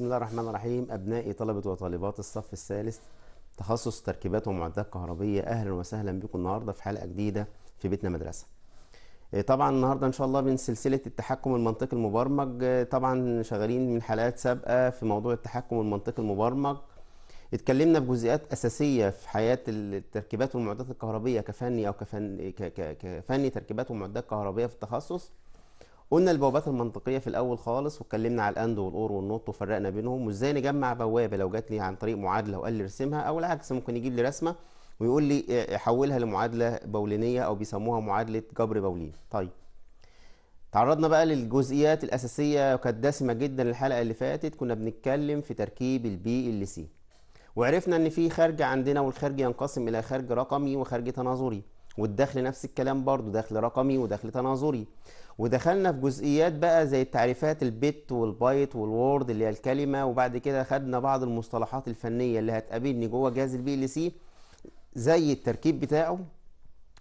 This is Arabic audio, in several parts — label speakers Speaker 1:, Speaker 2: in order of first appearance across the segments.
Speaker 1: بسم الله الرحمن الرحيم أبنائي طلبة وطالبات الصف الثالث تخصص تركيبات ومعدات كهربية أهلا وسهلا بكم النهاردة في حلقة جديدة في بيتنا مدرسة إيه، طبعا النهاردة إن شاء الله من سلسلة التحكم المنطقي المبرمج إيه، طبعا شغالين من حلقات سابقة في موضوع التحكم المنطقي المبرمج اتكلمنا في جزئيات أساسية في حياة التركيبات والمعدات الكهربية كفني أو كفني كفني تركيبات ومعدات كهربية في التخصص قلنا البوابات المنطقيه في الاول خالص واتكلمنا على الاند والاور والنوت وفرقنا بينهم وازاي نجمع بوابه لو جات لي عن طريق معادله وقال لي ارسمها او العكس ممكن يجيب لي رسمه ويقول لي آه، حولها لمعادله بولينيه او بيسموها معادله جبر بولين طيب تعرضنا بقى للجزئيات الاساسيه وكانت دسمه جدا الحلقه اللي فاتت كنا بنتكلم في تركيب البي ال سي وعرفنا ان في خارج عندنا والخارج ينقسم الى خارج رقمي وخارج تناظري والدخل نفس الكلام برضو دخل رقمي ودخل تناظري ودخلنا في جزئيات بقى زي التعريفات البيت والبايت والوورد اللي هي الكلمه وبعد كده خدنا بعض المصطلحات الفنيه اللي هتقابلني جوه جهاز البي ال سي زي التركيب بتاعه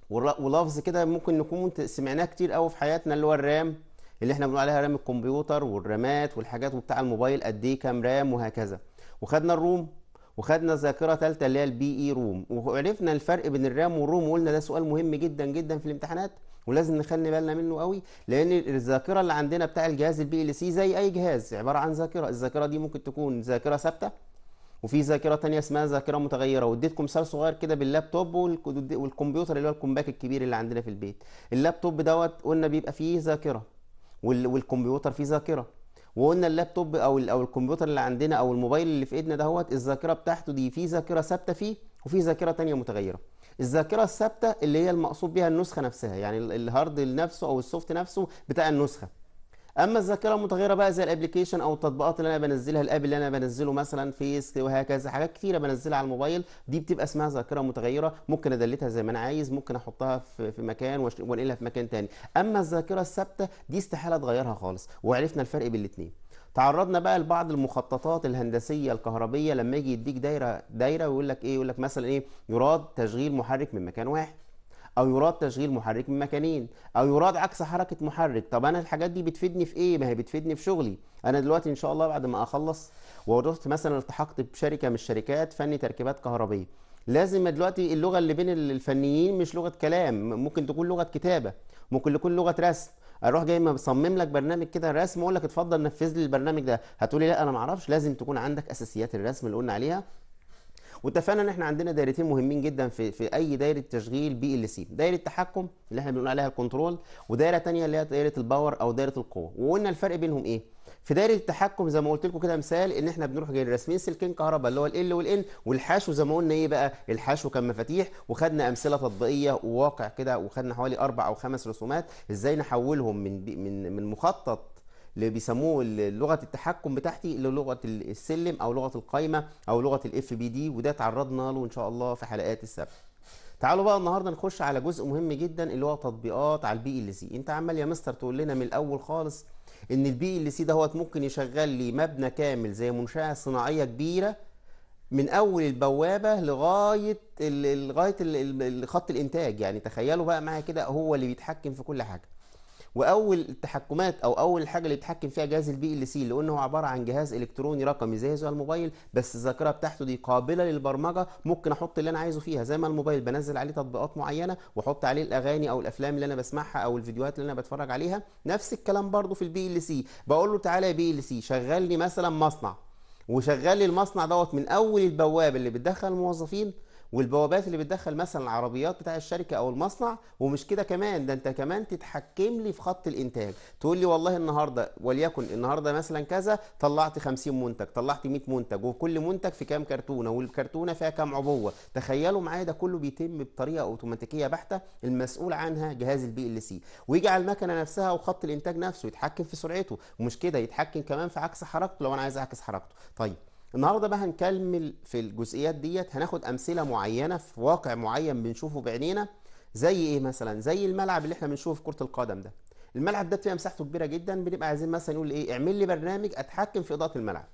Speaker 1: ولفظ كده ممكن نكون سمعناه كتير قوي في حياتنا اللي هو الرام اللي احنا بنقول عليها رام الكمبيوتر والرامات والحاجات وبتاع الموبايل قد ايه كام رام وهكذا وخدنا الروم وخدنا ذاكره ثالثه اللي هي البي اي روم وعرفنا الفرق بين الرام والروم وقلنا ده سؤال مهم جدا جدا في الامتحانات ولازم نخلي بالنا منه قوي لان الذاكره اللي عندنا بتاع الجهاز البي ال سي زي اي جهاز عباره عن ذاكره الذاكره دي ممكن تكون ذاكره ثابته وفي ذاكره تانية اسمها ذاكره متغيره واديتكم مثال صغير كده باللابتوب والكمبيوتر اللي هو الكومباك الكبير اللي عندنا في البيت اللابتوب دوت قلنا بيبقى فيه ذاكره والكمبيوتر فيه ذاكره وقلنا اللابتوب او او الكمبيوتر اللي عندنا او الموبايل اللي في ايدنا دهوت الذاكره بتاعته دي في ذاكره ثابته فيه وفي ذاكره ثانيه متغيره الذاكره الثابته اللي هي المقصود بيها النسخه نفسها يعني الهارد نفسه او السوفت نفسه بتاع النسخه اما الذاكره المتغيره بقى زي الابلكيشن او التطبيقات اللي انا بنزلها الاب اللي انا بنزله مثلا فيس وهكذا حاجات كتيره بنزلها على الموبايل دي بتبقى اسمها ذاكره متغيره ممكن ادلتها زي ما انا عايز ممكن احطها في, مكان وانقلها في مكان تاني اما الذاكره الثابته دي استحاله تغيرها خالص وعرفنا الفرق بين الاثنين تعرضنا بقى لبعض المخططات الهندسيه الكهربيه لما يجي يديك دايره دايره ويقول لك ايه يقول لك مثلا ايه يراد تشغيل محرك من مكان واحد او يراد تشغيل محرك من مكانين او يراد عكس حركه محرك طب انا الحاجات دي بتفيدني في ايه ما هي بتفيدني في شغلي انا دلوقتي ان شاء الله بعد ما اخلص ورحت مثلا التحقت بشركه من الشركات فني تركيبات كهربيه لازم دلوقتي اللغه اللي بين الفنيين مش لغه كلام ممكن تكون لغه كتابه ممكن تكون لغه رسم اروح جاي بصمم لك برنامج كده رسم واقول لك اتفضل نفذ لي البرنامج ده هتقولي لا انا ما اعرفش لازم تكون عندك اساسيات الرسم اللي قلنا عليها واتفقنا ان احنا عندنا دايرتين مهمين جدا في في اي دايره تشغيل بي ال سي دايره التحكم اللي احنا بنقول عليها الكنترول ودايره ثانيه اللي هي دايره الباور او دايره القوه وقلنا الفرق بينهم ايه في دايره التحكم زي ما قلت لكم كده مثال ان احنا بنروح جايين راسمين سلكين كهرباء اللي هو ال والان والحشو زي ما قلنا ايه بقى الحشو كان مفاتيح وخدنا امثله تطبيقيه وواقع كده وخدنا حوالي اربع او خمس رسومات ازاي نحولهم من من من مخطط اللي بيسموه لغه التحكم بتاعتي اللي لغه السلم او لغه القايمه او لغه الاف بي دي وده اتعرضنا له ان شاء الله في حلقات السبت تعالوا بقى النهارده نخش على جزء مهم جدا اللي هو تطبيقات على البي ال سي انت عمال يا مستر تقول لنا من الاول خالص ان البي ال سي دهوت ممكن يشغل لي مبنى كامل زي منشاه صناعيه كبيره من اول البوابه لغايه لغايه خط الانتاج يعني تخيلوا بقى معايا كده هو اللي بيتحكم في كل حاجه واول التحكمات او اول حاجه اللي بيتحكم فيها جهاز البي ال سي لانه هو عباره عن جهاز الكتروني رقمي زي زي الموبايل بس الذاكره بتاعته دي قابله للبرمجه ممكن احط اللي انا عايزه فيها زي ما الموبايل بنزل عليه تطبيقات معينه واحط عليه الاغاني او الافلام اللي انا بسمعها او الفيديوهات اللي انا بتفرج عليها نفس الكلام برضو في البي ال سي بقول له تعالى يا بي ال سي شغل لي مثلا مصنع وشغل لي المصنع دوت من اول البوابه اللي بتدخل الموظفين والبوابات اللي بتدخل مثلا العربيات بتاع الشركه او المصنع ومش كده كمان ده انت كمان تتحكم لي في خط الانتاج تقول لي والله النهارده وليكن النهارده مثلا كذا طلعت 50 منتج طلعت 100 منتج وكل منتج في كام كرتونه والكرتونه فيها كام عبوه تخيلوا معايا ده كله بيتم بطريقه اوتوماتيكيه بحته المسؤول عنها جهاز البي ال سي ويجي على المكنه نفسها وخط الانتاج نفسه يتحكم في سرعته ومش كده يتحكم كمان في عكس حركته لو انا عايز اعكس حركته طيب النهارده بقى هنكمل في الجزئيات ديت هناخد امثله معينه في واقع معين بنشوفه بعينينا زي ايه مثلا زي الملعب اللي احنا بنشوفه في كره القدم ده الملعب ده فيها مساحته كبيره جدا بنبقى عايزين مثلا نقول ايه اعمل لي برنامج اتحكم في اضاءه الملعب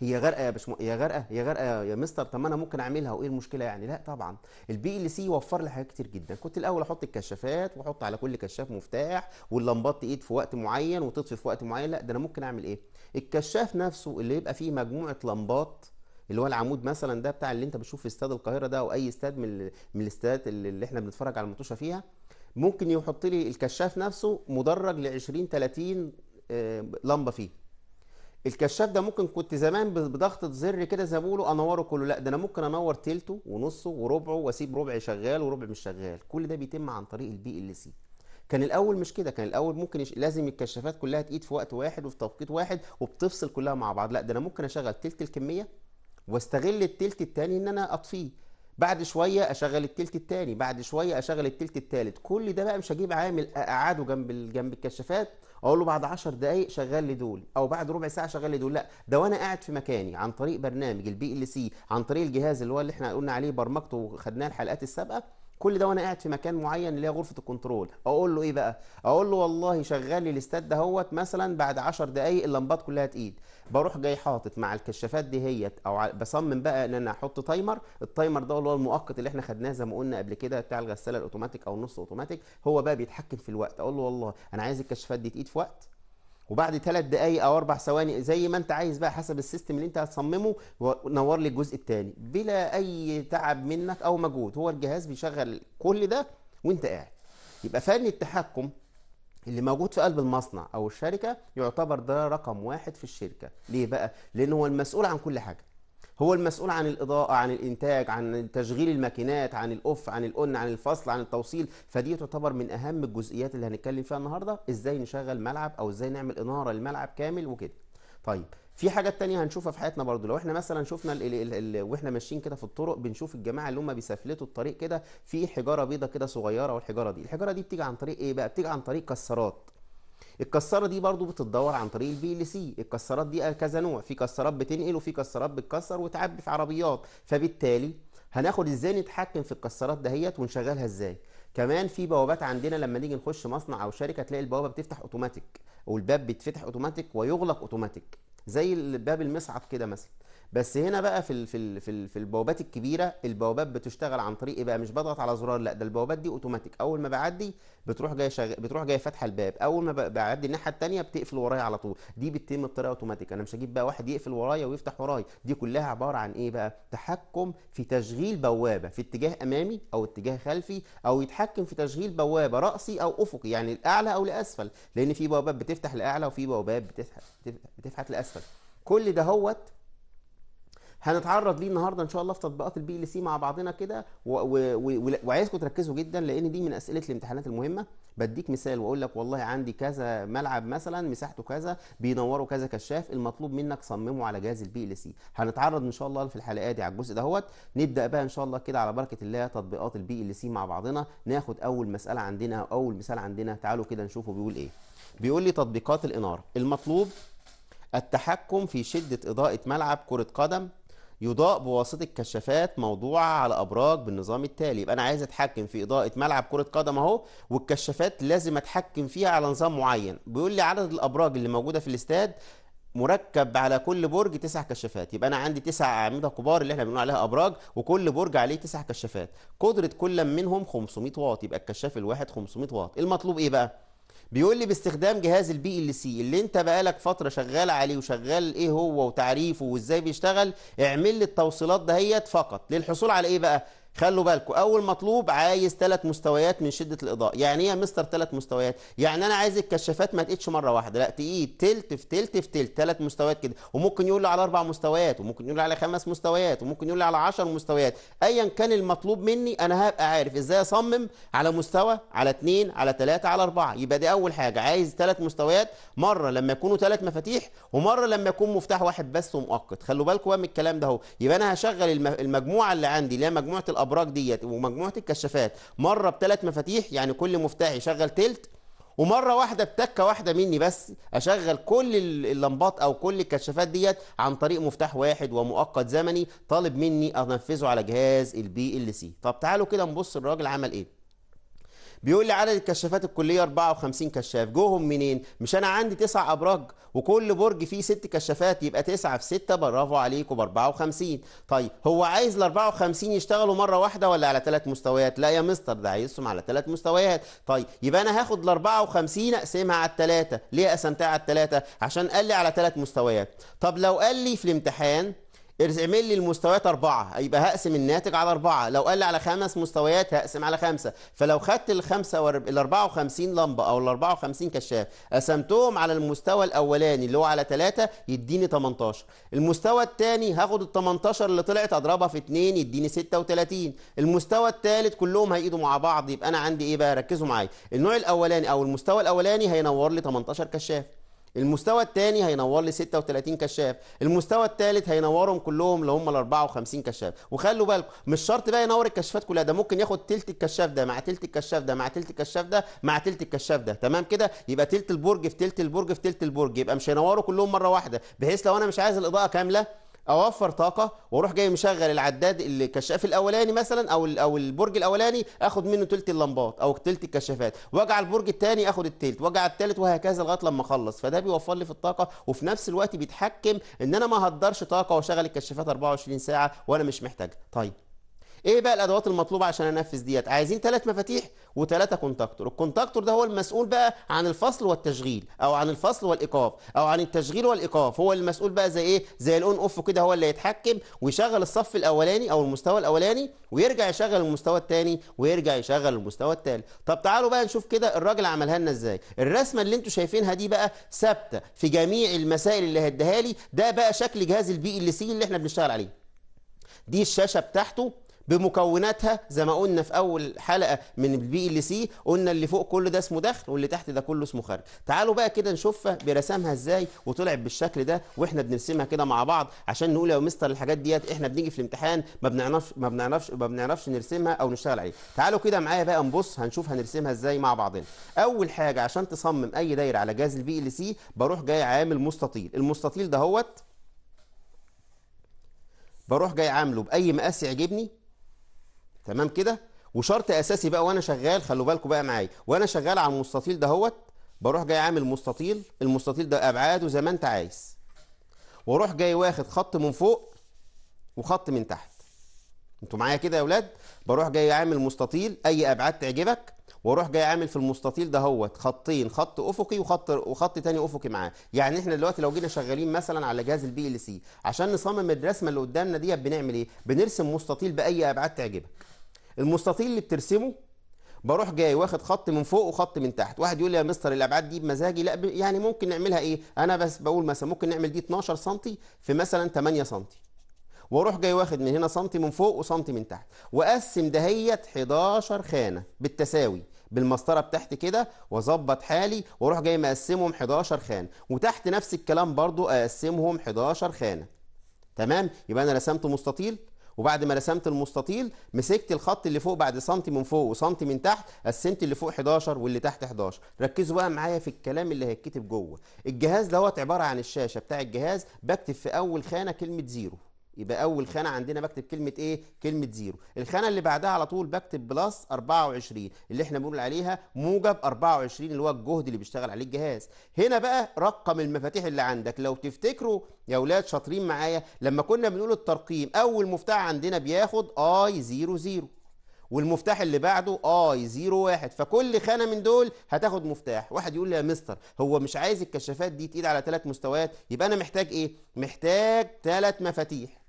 Speaker 1: هي غرقه يا باشمهندس يا غرقه يا غرقه يا مستر طب ما انا ممكن اعملها وايه المشكله يعني لا طبعا البي ال سي يوفر لي حاجات كتير جدا كنت الاول احط الكشافات واحط على كل كشاف مفتاح واللمبات تقيد في وقت معين وتطفي في وقت معين لا ده انا ممكن اعمل ايه الكشاف نفسه اللي يبقى فيه مجموعه لمبات اللي هو العمود مثلا ده بتاع اللي انت بتشوف في استاد القاهره ده او اي استاد من من الاستادات اللي احنا بنتفرج على المطوشه فيها ممكن يحط لي الكشاف نفسه مدرج ل 20 30 آه، لمبه فيه الكشاف ده ممكن كنت زمان بضغطه زر كده زي ما بيقولوا انوره كله لا ده انا ممكن انور تلته ونصه وربعه واسيب ربع شغال وربع مش شغال كل ده بيتم عن طريق البي ال سي كان الاول مش كده كان الاول ممكن يش... لازم الكشافات كلها تقيد في وقت واحد وفي توقيت واحد وبتفصل كلها مع بعض لا ده انا ممكن اشغل تلت الكميه واستغل التلت التاني ان انا اطفيه بعد شويه اشغل التلت التاني بعد شويه اشغل التلت التالت كل ده بقى مش هجيب عامل اقعده جنب جنب الكشافات اقول له بعد 10 دقائق شغل لي دول او بعد ربع ساعه شغل لي دول لا ده وانا قاعد في مكاني عن طريق برنامج البي ال سي عن طريق الجهاز اللي هو اللي احنا قلنا عليه برمجته وخدناه الحلقات السابقه كل ده وانا قاعد في مكان معين اللي هي غرفه الكنترول اقول له ايه بقى اقول له والله شغال لي الاستاد دهوت مثلا بعد 10 دقائق اللمبات كلها تقيد بروح جاي حاطط مع الكشافات دي هي او بصمم بقى ان انا احط تايمر التايمر ده اللي هو المؤقت اللي احنا خدناه زي ما قلنا قبل كده بتاع الغساله الاوتوماتيك او النص اوتوماتيك هو بقى بيتحكم في الوقت اقول له والله انا عايز الكشافات دي تقيد في وقت وبعد ثلاث دقايق او اربع ثواني زي ما انت عايز بقى حسب السيستم اللي انت هتصممه ونور لي الجزء الثاني بلا اي تعب منك او مجهود هو الجهاز بيشغل كل ده وانت قاعد يبقى فن التحكم اللي موجود في قلب المصنع او الشركه يعتبر ده رقم واحد في الشركه ليه بقى لان هو المسؤول عن كل حاجه هو المسؤول عن الاضاءه عن الانتاج عن تشغيل الماكينات عن الاوف عن الاون عن الفصل عن التوصيل فدي تعتبر من اهم الجزئيات اللي هنتكلم فيها النهارده ازاي نشغل ملعب او ازاي نعمل اناره للملعب كامل وكده طيب في حاجة تانية هنشوفها في حياتنا برضو لو احنا مثلا شفنا الـ الـ الـ واحنا ماشيين كده في الطرق بنشوف الجماعه اللي هم بيسفلتوا الطريق كده في حجاره بيضه كده صغيره والحجاره دي الحجاره دي بتيجي عن طريق ايه بقى بتيجي عن طريق كسرات الكساره دي برضو بتتدور عن طريق البي ال سي الكسارات دي كذا نوع في كسارات بتنقل وفي كسارات بتكسر وتعبي في عربيات فبالتالي هناخد ازاي نتحكم في الكسارات دهيت ونشغلها ازاي كمان في بوابات عندنا لما نيجي نخش مصنع او شركه تلاقي البوابه بتفتح اوتوماتيك والباب بيتفتح اوتوماتيك ويغلق اوتوماتيك زي باب المصعد كده مثلا بس هنا بقى في في في, في البوابات الكبيره البوابات بتشتغل عن طريق ايه بقى مش بضغط على زرار لا ده البوابات دي اوتوماتيك اول ما بعدي بتروح جايه شغ... بتروح جايه فاتحه الباب اول ما بعدي الناحيه الثانيه بتقفل ورايا على طول دي بتتم بطريقه اوتوماتيك انا مش هجيب بقى واحد يقفل ورايا ويفتح ورايا دي كلها عباره عن ايه بقى تحكم في تشغيل بوابه في اتجاه امامي او اتجاه خلفي او يتحكم في تشغيل بوابه راسي او افقي يعني الاعلى او الاسفل لان في بوابات بتفتح لاعلى وفي بوابات بتفتح بتفتح لاسفل كل ده هوت هنتعرض ليه النهارده ان شاء الله في تطبيقات البي ال سي مع بعضنا كده وعايزكم تركزوا جدا لان دي من اسئله الامتحانات المهمه بديك مثال واقول لك والله عندي كذا ملعب مثلا مساحته كذا بينوروا كذا كشاف المطلوب منك صممه على جهاز البي ال سي هنتعرض ان شاء الله في الحلقه دي على الجزء دهوت نبدا بقى ان شاء الله كده على بركه الله تطبيقات البي ال سي مع بعضنا ناخد اول مساله عندنا او اول مثال عندنا تعالوا كده نشوفه بيقول ايه بيقول لي تطبيقات الاناره المطلوب التحكم في شده اضاءه ملعب كره قدم يضاء بواسطة كشافات موضوعة على أبراج بالنظام التالي يبقى أنا عايز أتحكم في إضاءة ملعب كرة قدم أهو والكشافات لازم أتحكم فيها على نظام معين بيقول لي عدد الأبراج اللي موجودة في الاستاد مركب على كل برج تسع كشافات يبقى انا عندي تسع اعمده كبار اللي احنا بنقول عليها ابراج وكل برج عليه تسع كشافات قدره كل منهم 500 واط يبقى الكشاف الواحد 500 واط المطلوب ايه بقى بيقول لي باستخدام جهاز البي ال سي اللي انت بقالك فتره شغال عليه وشغال ايه هو وتعريفه وازاي بيشتغل اعمل لي التوصيلات دهيت فقط للحصول على ايه بقى خلوا بالكم اول مطلوب عايز ثلاث مستويات من شده الاضاءه يعني ايه يا مستر ثلاث مستويات يعني انا عايز الكشافات ما تقيدش مره واحده لا تقيد تلت في تلت في تلت ثلاث مستويات كده وممكن يقول لي على اربع مستويات وممكن يقول لي على خمس مستويات وممكن يقول لي على 10 مستويات ايا كان المطلوب مني انا هبقى عارف ازاي اصمم على مستوى على اثنين على ثلاثه على اربعه يبقى دي اول حاجه عايز ثلاث مستويات مره لما يكونوا ثلاث مفاتيح ومره لما يكون مفتاح واحد بس ومؤقت خلوا بالكم بقى من الكلام ده اهو يبقى انا هشغل المجموعه اللي عندي اللي هي مجموعه الابراج ديت ومجموعه الكشافات مره بثلاث مفاتيح يعني كل مفتاح يشغل تلت ومره واحده بتكه واحده مني بس اشغل كل اللمبات او كل الكشافات ديت عن طريق مفتاح واحد ومؤقت زمني طالب مني انفذه على جهاز البي ال سي طب تعالوا كده نبص الراجل عمل ايه بيقول لي عدد الكشافات الكليه 54 كشاف جوهم منين مش انا عندي تسع ابراج وكل برج فيه ست كشافات يبقى تسعة في ستة برافو عليكم ب 54 طيب هو عايز ال 54 يشتغلوا مره واحده ولا على ثلاث مستويات لا يا مستر ده عايزهم على ثلاث مستويات طيب يبقى انا هاخد ال 54 اقسمها على الثلاثه ليه قسمتها على الثلاثه عشان قال لي على ثلاث مستويات طب لو قال لي في الامتحان اعمل لي المستويات أربعة يبقى هقسم الناتج على أربعة لو قال لي على خمس مستويات هقسم على خمسة فلو خدت الخمسة ورب... ال 54 لمبة أو ال 54 كشاف قسمتهم على المستوى الأولاني اللي هو على ثلاثه يديني 18 المستوى الثاني هاخد ال 18 اللي طلعت أضربها في 2 يديني 36 المستوى الثالث كلهم هيقيدوا مع بعض يبقى أنا عندي إيه بقى ركزوا معايا النوع الأولاني أو المستوى الأولاني هينور لي 18 كشاف المستوى الثاني هينور لي 36 كشاف المستوى الثالث هينورهم كلهم اللي هم ال 54 كشاف وخلوا بالكم مش شرط بقى ينور الكشافات كلها ده ممكن ياخد تلت الكشاف ده مع تلت الكشاف ده مع تلت الكشاف ده مع تلت الكشاف ده تمام كده يبقى تلت البرج في تلت البرج في تلت البرج يبقى مش هينوروا كلهم مره واحده بحيث لو انا مش عايز الاضاءه كامله اوفر طاقه واروح جاي مشغل العداد الكشاف الاولاني مثلا او او البرج الاولاني اخد منه ثلث اللمبات او ثلث الكشافات واجع البرج الثاني اخد الثلث واجع الثالث وهكذا لغايه لما اخلص فده بيوفر لي في الطاقه وفي نفس الوقت بيتحكم ان انا ما هدرش طاقه واشغل الكشافات 24 ساعه وانا مش محتاجها طيب ايه بقى الادوات المطلوبه عشان انفذ ديت عايزين ثلاث مفاتيح وثلاثه كونتاكتور الكونتاكتور ده هو المسؤول بقى عن الفصل والتشغيل او عن الفصل والايقاف او عن التشغيل والايقاف هو المسؤول بقى زي ايه زي الاون اوف كده هو اللي يتحكم ويشغل الصف الاولاني او المستوى الاولاني ويرجع يشغل المستوى الثاني ويرجع يشغل المستوى الثالث طب تعالوا بقى نشوف كده الراجل عملها لنا ازاي الرسمه اللي انتم شايفينها دي بقى ثابته في جميع المسائل اللي هديها لي ده بقى شكل جهاز البي ال سي اللي احنا بنشتغل عليه دي الشاشه بتاعته بمكوناتها زي ما قلنا في اول حلقه من البي ال سي قلنا اللي فوق كل ده اسمه دخل واللي تحت ده كله اسمه خارج تعالوا بقى كده نشوفها برسمها ازاي وطلعت بالشكل ده واحنا بنرسمها كده مع بعض عشان نقول يا مستر الحاجات ديت احنا بنيجي في الامتحان ما بنعرفش ما بنعرفش ما بنعرفش نرسمها او نشتغل عليها تعالوا كده معايا بقى نبص هنشوف هنرسمها ازاي مع بعضنا اول حاجه عشان تصمم اي دايره على جهاز البي ال سي بروح جاي عامل مستطيل المستطيل دهوت بروح جاي عامله باي مقاس يعجبني تمام كده وشرط اساسي بقى وانا شغال خلوا بالكم بقى معايا وانا شغال على المستطيل دهوت بروح جاي عامل مستطيل المستطيل ده ابعاده زي ما انت عايز واروح جاي واخد خط من فوق وخط من تحت انتوا معايا كده يا اولاد بروح جاي عامل مستطيل اي ابعاد تعجبك واروح جاي عامل في المستطيل دهوت خطين خط افقي وخط وخط تاني افقي معاه يعني احنا دلوقتي لو جينا شغالين مثلا على جهاز البي ال سي عشان نصمم الرسمه اللي قدامنا ديت بنعمل ايه بنرسم مستطيل باي ابعاد تعجبك المستطيل اللي بترسمه بروح جاي واخد خط من فوق وخط من تحت واحد يقول لي يا مستر الابعاد دي بمزاجي لا يعني ممكن نعملها ايه انا بس بقول مثلا ممكن نعمل دي 12 سم في مثلا 8 سم واروح جاي واخد من هنا سم من فوق وسنتي من تحت واقسم دهيت 11 خانه بالتساوي بالمسطره بتاعت كده واظبط حالي واروح جاي مقسمهم 11 خانه وتحت نفس الكلام برضو اقسمهم 11 خانه تمام يبقى انا رسمت مستطيل وبعد ما رسمت المستطيل مسكت الخط اللي فوق بعد سنتي من فوق وسنتي من تحت قسمت اللي فوق 11 واللي تحت 11 ركزوا بقى معايا في الكلام اللي هيتكتب جوه الجهاز دوت عباره عن الشاشه بتاع الجهاز بكتب في اول خانه كلمه زيرو يبقى اول خانه عندنا بكتب كلمه ايه كلمه زيرو الخانه اللي بعدها على طول بكتب بلس 24 اللي احنا بنقول عليها موجب 24 اللي هو الجهد اللي بيشتغل عليه الجهاز هنا بقى رقم المفاتيح اللي عندك لو تفتكروا يا اولاد شاطرين معايا لما كنا بنقول الترقيم اول مفتاح عندنا بياخد اي 00 والمفتاح اللي بعده اي 01 فكل خانه من دول هتاخد مفتاح واحد يقول لي يا مستر هو مش عايز الكشافات دي تقيل على ثلاث مستويات يبقى انا محتاج ايه محتاج ثلاث مفاتيح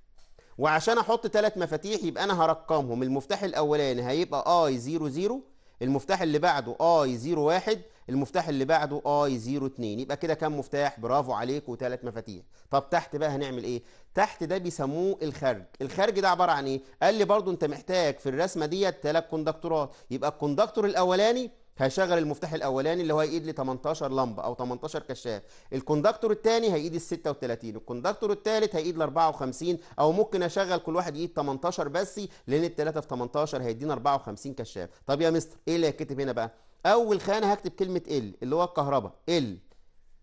Speaker 1: وعشان احط ثلاث مفاتيح يبقى انا هرقمهم المفتاح الاولاني هيبقى اي 0 المفتاح اللي بعده اي 1 المفتاح اللي بعده اي 2 يبقى كده كام مفتاح برافو عليك وثلاث مفاتيح طب تحت بقى هنعمل ايه تحت ده بيسموه الخرج الخرج ده عباره عن ايه قال لي برضو انت محتاج في الرسمه ديت ثلاث كوندكتورات يبقى الكوندكتور الاولاني هشغل المفتاح الاولاني اللي هو هيقيد لي 18 لمبه او 18 كشاف الكوندكتور الثاني هيقيد ال 36 الكوندكتور الثالث هيقيد ال 54 او ممكن اشغل كل واحد يقيد 18 بس لان الثلاثه في 18 هيدينا 54 كشاف طب يا مستر ايه اللي هيتكتب هنا بقى اول خانه هكتب كلمه ال اللي هو الكهرباء ال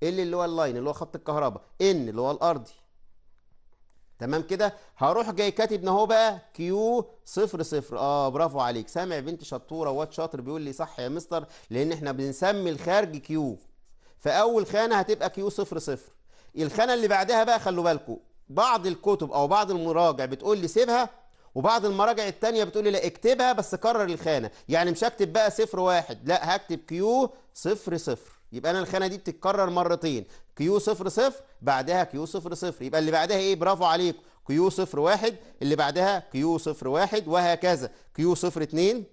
Speaker 1: ال اللي هو اللاين اللي هو خط الكهرباء ان اللي هو الارضي تمام كده هروح جاي كاتب اهو بقى كيو صفر صفر اه برافو عليك سامع بنت شطوره واد شاطر بيقول لي صح يا مستر لان احنا بنسمي الخارج كيو فاول خانه هتبقى كيو صفر صفر الخانه اللي بعدها بقى خلوا بالكم بعض الكتب او بعض المراجع بتقول لي سيبها وبعض المراجع التانية بتقول لي لا اكتبها بس كرر الخانه يعني مش هكتب بقى صفر واحد لا هكتب كيو صفر صفر يبقى انا الخانه دي بتتكرر مرتين كيو صفر صفر بعدها كيو صفر صفر يبقى اللي بعدها ايه برافو عليكم كيو صفر واحد اللي بعدها كيو صفر واحد وهكذا كيو صفر اتنين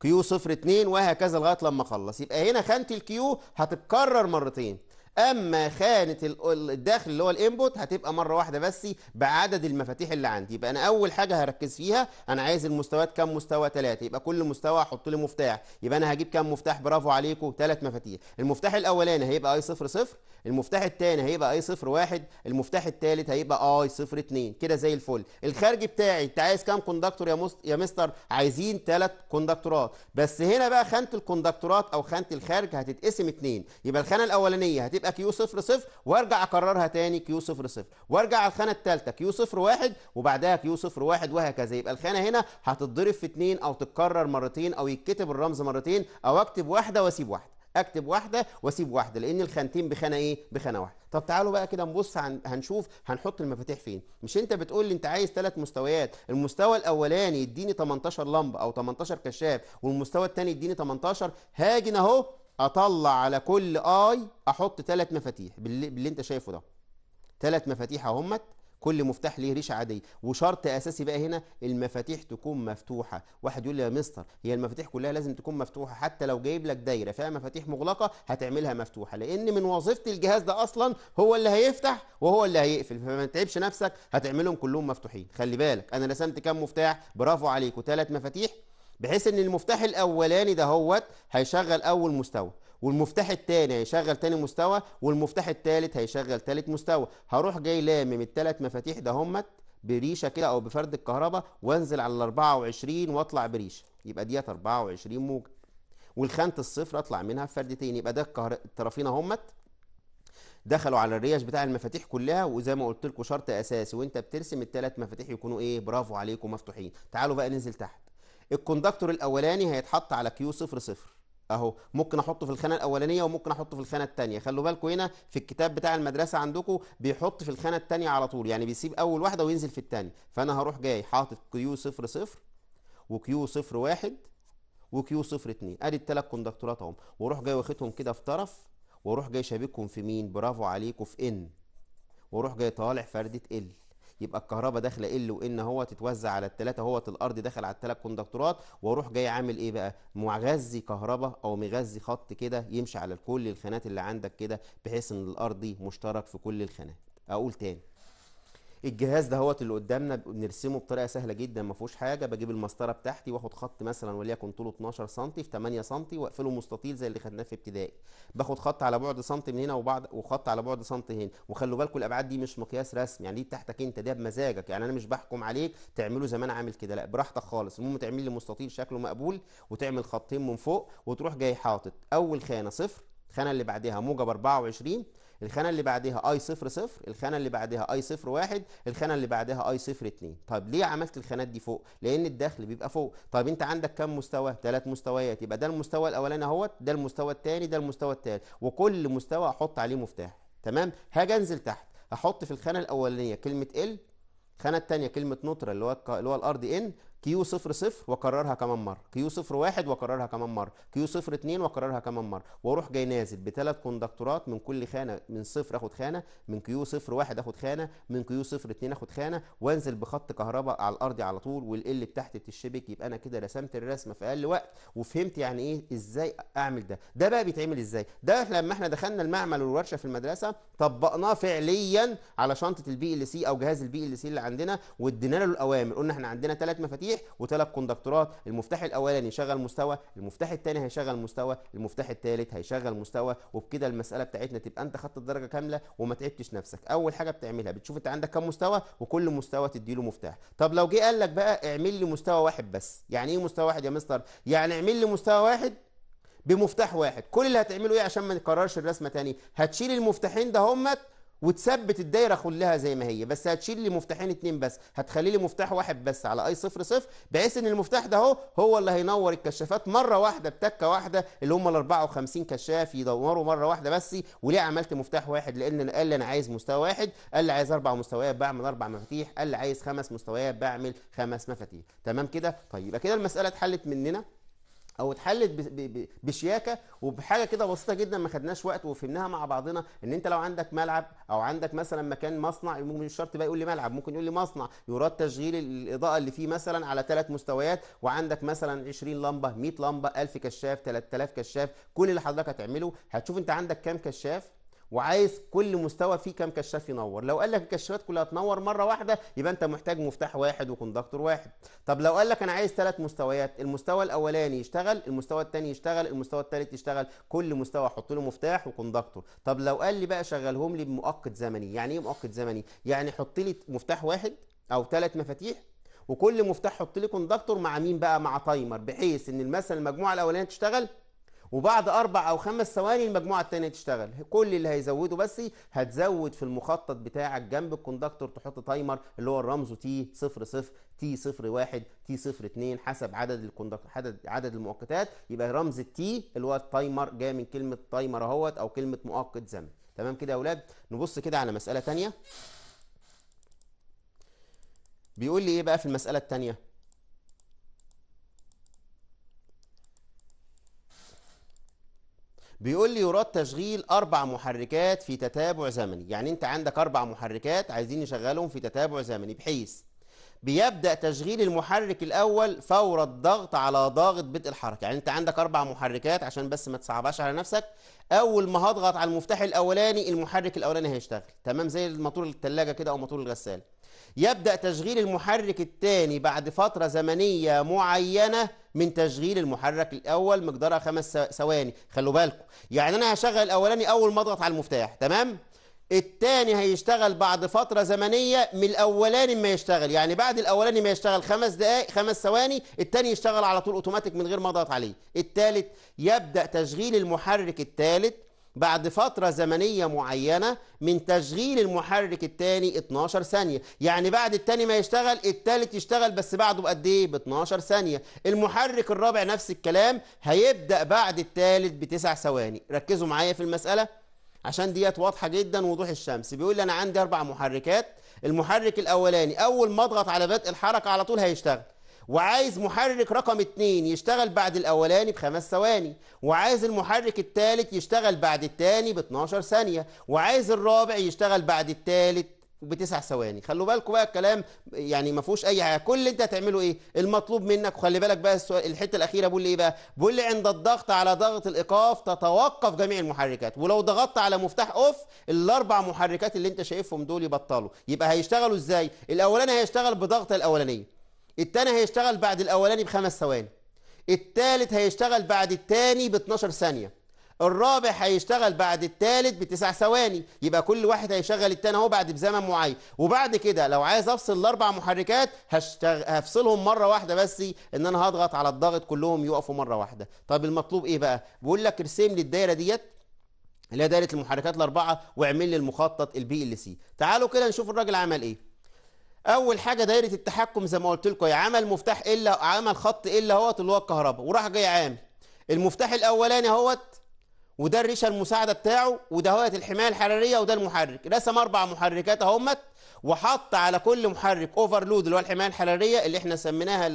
Speaker 1: كيو صفر اتنين وهكذا لغايه لما اخلص يبقى هنا خانه الكيو هتتكرر مرتين اما خانه الداخل اللي هو الانبوت هتبقى مره واحده بس بعدد المفاتيح اللي عندي يبقى انا اول حاجه هركز فيها انا عايز المستويات كام مستوى 3 يبقى كل مستوى احط له مفتاح يبقى انا هجيب كام مفتاح برافو عليكم ثلاث مفاتيح المفتاح الاولاني هيبقى اي 0 0 المفتاح الثاني هيبقى اي 0 1 المفتاح الثالث هيبقى اي 0 2 كده زي الفل الخارجي بتاعي انت عايز كام كوندكتور يا مست... يا مستر عايزين ثلاث كوندكتورات بس هنا بقى خانه الكوندكتورات او خانه الخارج هتتقسم اثنين يبقى الخانه الاولانيه هتبقى تبقى كيو صفر صفر وارجع اكررها تاني كيو صفر صفر وارجع على الخانه الثالثه كيو صفر واحد وبعدها كيو صفر واحد وهكذا يبقى الخانه هنا هتتضرب في اتنين او تتكرر مرتين او يتكتب الرمز مرتين او اكتب واحده واسيب واحده اكتب واحده واسيب واحده لان الخانتين بخانه ايه بخانه واحده طب تعالوا بقى كده نبص عن هنشوف هنحط المفاتيح فين مش انت بتقول لي انت عايز ثلاث مستويات المستوى الاولاني يديني 18 لمبه او 18 كشاف والمستوى الثاني يديني 18 هاجي اهو اطلع على كل اي احط ثلاث مفاتيح باللي, باللي انت شايفه ده ثلاث مفاتيح اهمت كل مفتاح ليه ريشه عاديه وشرط اساسي بقى هنا المفاتيح تكون مفتوحه واحد يقول لي يا مستر هي المفاتيح كلها لازم تكون مفتوحه حتى لو جايب لك دايره فيها مفاتيح مغلقه هتعملها مفتوحه لان من وظيفه الجهاز ده اصلا هو اللي هيفتح وهو اللي هيقفل فما تتعبش نفسك هتعملهم كلهم مفتوحين خلي بالك انا رسمت كام مفتاح برافو عليك وثلاث مفاتيح بحيث ان المفتاح الاولاني دهوت هيشغل اول مستوى والمفتاح الثاني هيشغل ثاني مستوى والمفتاح الثالث هيشغل ثالث مستوى هروح جاي لامم الثلاث مفاتيح دهمت بريشه كده او بفرد الكهرباء وانزل على ال 24 واطلع بريشه يبقى ديت 24 موجب والخانه الصفر اطلع منها بفردتين يبقى ده الكهر... الطرفين اهمت دخلوا على الريش بتاع المفاتيح كلها وزي ما قلت لكم شرط اساسي وانت بترسم الثلاث مفاتيح يكونوا ايه برافو عليكم مفتوحين تعالوا بقى ننزل تحت الكوندكتور الاولاني هيتحط على كيو صفر صفر اهو ممكن احطه في الخانه الاولانيه وممكن احطه في الخانه الثانيه خلوا بالكم هنا في الكتاب بتاع المدرسه عندكم بيحط في الخانه الثانيه على طول يعني بيسيب اول واحده وينزل في الثانيه فانا هروح جاي حاطط كيو صفر صفر وكيو صفر واحد وكيو صفر 2 ادي الثلاث كوندكتورات اهم واروح جاي واخدهم كده في طرف واروح جاي شابكهم في مين برافو عليكم في ان واروح جاي طالع فردة ال يبقى الكهرباء داخله ال وان هو تتوزع على الثلاثه هوت الارض داخل على الثلاث كوندكتورات واروح جاي عامل ايه بقى مغذي كهرباء او مغذي خط كده يمشي على كل الخانات اللي عندك كده بحيث ان الارض دي مشترك في كل الخانات اقول تاني الجهاز ده هوت اللي قدامنا بنرسمه بطريقه سهله جدا ما فيهوش حاجه بجيب المسطره بتاعتي واخد خط مثلا وليكن طوله 12 سم في 8 سم واقفله مستطيل زي اللي خدناه في ابتدائي باخد خط على بعد سم من هنا وبعد وخط على بعد سم هنا وخلوا بالكم الابعاد دي مش مقياس رسمي يعني دي بتاعتك انت ده بمزاجك يعني انا مش بحكم عليك تعمله زي ما انا عامل كده لا براحتك خالص المهم تعمل لي مستطيل شكله مقبول وتعمل خطين من فوق وتروح جاي حاطط اول خانه صفر الخانه اللي بعدها موجب 24 الخانه اللي بعدها اي 0 0 الخانه اللي بعدها اي 0 1 الخانه اللي بعدها اي 0 2 طيب ليه عملت الخانات دي فوق لان الدخل بيبقى فوق طيب انت عندك كام مستوى ثلاث مستويات يبقى ده المستوى الاولاني اهوت ده المستوى الثاني ده المستوى الثالث وكل مستوى احط عليه مفتاح تمام هاجي انزل تحت احط في الخانه الاولانيه كلمه ال الخانه الثانيه كلمه نطرة اللي هو اللي هو الار دي ان كيو صفر صفر واكررها كمان مره كيو صفر واحد واكررها كمان مره كيو صفر اتنين واكررها كمان مره واروح جاي نازل بثلاث كوندكتورات من كل خانه من صفر اخد خانه من كيو صفر واحد اخد خانه من كيو صفر اتنين اخد خانه وانزل بخط كهرباء على الارض على طول والال بتاعتي تتشبك يبقى انا كده رسمت الرسمه في اقل وقت وفهمت يعني ايه ازاي اعمل ده ده بقى بيتعمل ازاي ده لما احنا دخلنا المعمل والورشه في المدرسه طبقناه فعليا على شنطه البي ال سي او جهاز البي ال سي اللي عندنا وادينا له الاوامر قلنا احنا عندنا ثلاث مفاتيح مفاتيح وثلاث كوندكتورات المفتاح الاولاني يشغل مستوى المفتاح الثاني هيشغل مستوى المفتاح الثالث هيشغل مستوى وبكده المساله بتاعتنا تبقى انت خدت الدرجه كامله وما تعبتش نفسك اول حاجه بتعملها بتشوف انت عندك كام مستوى وكل مستوى تديله مفتاح طب لو جه قال لك بقى اعمل لي مستوى واحد بس يعني ايه مستوى واحد يا مستر يعني اعمل لي مستوى واحد بمفتاح واحد كل اللي هتعمله ايه عشان ما نكررش الرسمه تاني هتشيل المفتاحين ده همت وتثبت الدايره كلها زي ما هي بس هتشيل لي مفتاحين اتنين بس هتخلي لي مفتاح واحد بس على اي صفر صفر بحيث ان المفتاح ده اهو هو اللي هينور الكشافات مره واحده بتكه واحده اللي هم ال 54 كشاف يدوروا مره واحده بس وليه عملت مفتاح واحد لان قال لي انا عايز مستوى واحد قال لي عايز اربع مستويات بعمل اربع مفاتيح قال لي عايز خمس مستويات بعمل خمس مفاتيح تمام كده طيب يبقى كده المساله اتحلت مننا او اتحلت بشياكه وبحاجه كده بسيطه جدا ما خدناش وقت وفهمناها مع بعضنا ان انت لو عندك ملعب او عندك مثلا مكان مصنع مش شرط بقى يقول لي ملعب ممكن يقول لي مصنع يراد تشغيل الاضاءه اللي فيه مثلا على ثلاث مستويات وعندك مثلا 20 لمبه 100 لمبه 1000 كشاف 3000 كشاف كل اللي حضرتك هتعمله هتشوف انت عندك كام كشاف وعايز كل مستوى فيه كام كشاف ينور لو قال لك الكشافات كلها تنور مره واحده يبقى انت محتاج مفتاح واحد وكوندكتور واحد طب لو قال لك انا عايز ثلاث مستويات المستوى الاولاني يشتغل المستوى الثاني يشتغل المستوى الثالث يشتغل كل مستوى احط له مفتاح وكوندكتور طب لو قال لي بقى شغلهم لي بمؤقت زمني يعني ايه مؤقت زمني يعني حط لي مفتاح واحد او ثلاث مفاتيح وكل مفتاح حط لي كوندكتور مع مين بقى مع تايمر بحيث ان مثلا المجموعه الاولانيه تشتغل وبعد اربع او خمس ثواني المجموعه الثانيه تشتغل كل اللي هيزوده بس هتزود في المخطط بتاعك جنب الكوندكتور تحط تايمر اللي هو الرمز تي 00 تي 01 تي 02 حسب عدد الكوندكتور عدد عدد المؤقتات يبقى رمز التي اللي هو التايمر جاي من كلمه تايمر اهوت او كلمه مؤقت زمن تمام كده يا اولاد نبص كده على مساله ثانيه بيقول لي ايه بقى في المساله الثانيه بيقول لي يراد تشغيل اربع محركات في تتابع زمني يعني انت عندك اربع محركات عايزين نشغلهم في تتابع زمني بحيث بيبدا تشغيل المحرك الاول فور الضغط على ضاغط بدء الحركه يعني انت عندك اربع محركات عشان بس ما تصعبهاش على نفسك اول ما هضغط على المفتاح الاولاني المحرك الاولاني هيشتغل تمام زي الموتور الثلاجه كده او موتور الغساله يبدأ تشغيل المحرك الثاني بعد فترة زمنية معينة من تشغيل المحرك الأول مقدارها خمس ثواني خلوا بالكم يعني أنا هشغل الأولاني أول ما أضغط على المفتاح تمام الثاني هيشتغل بعد فترة زمنية من الأولاني ما يشتغل يعني بعد الأولاني ما يشتغل خمس دقائق خمس ثواني الثاني يشتغل على طول أوتوماتيك من غير ما أضغط عليه الثالث يبدأ تشغيل المحرك الثالث بعد فترة زمنية معينة من تشغيل المحرك الثاني 12 ثانية يعني بعد الثاني ما يشتغل الثالث يشتغل بس بعده بقد ايه ب 12 ثانية المحرك الرابع نفس الكلام هيبدأ بعد الثالث بتسع ثواني ركزوا معايا في المسألة عشان ديت واضحة جدا وضوح الشمس بيقول لي أنا عندي أربع محركات المحرك الأولاني أول ما أضغط على بدء الحركة على طول هيشتغل وعايز محرك رقم اتنين يشتغل بعد الاولاني بخمس ثواني وعايز المحرك التالت يشتغل بعد التاني ب 12 ثانية وعايز الرابع يشتغل بعد التالت بتسع ثواني خلوا بالكم بقى الكلام يعني ما فيهوش اي حاجه كل اللي انت هتعمله ايه المطلوب منك وخلي بالك بقى السؤال الحته الاخيره بيقول ايه بقى بيقول لي عند الضغط على ضغط الايقاف تتوقف جميع المحركات ولو ضغطت على مفتاح اوف الاربع محركات اللي انت شايفهم دول يبطلوا يبقى هيشتغلوا ازاي الاولاني هيشتغل بضغط الاولانيه التاني هيشتغل بعد الاولاني بخمس ثواني التالت هيشتغل بعد التاني ب 12 ثانيه الرابع هيشتغل بعد التالت بتسع ثواني يبقى كل واحد هيشغل التاني اهو بعد بزمن معين وبعد كده لو عايز افصل الاربع محركات هشتغل هفصلهم مره واحده بس ان انا هضغط على الضغط كلهم يقفوا مره واحده طب المطلوب ايه بقى بيقول لك ارسم لي الدايره ديت اللي هي دايره المحركات الاربعه واعمل لي المخطط البي ال سي تعالوا كده نشوف الراجل عمل ايه اول حاجه دايره التحكم زي ما قلت لكم يعني عمل مفتاح الا عمل خط الا اهوت اللي هو الكهرباء وراح جاي عامل المفتاح الاولاني اهوت وده الريشه المساعده بتاعه وده اهوت الحمايه الحراريه وده المحرك رسم اربع محركات اهمت وحط على كل محرك اوفرلود اللي هو الحمايه الحراريه اللي احنا سميناها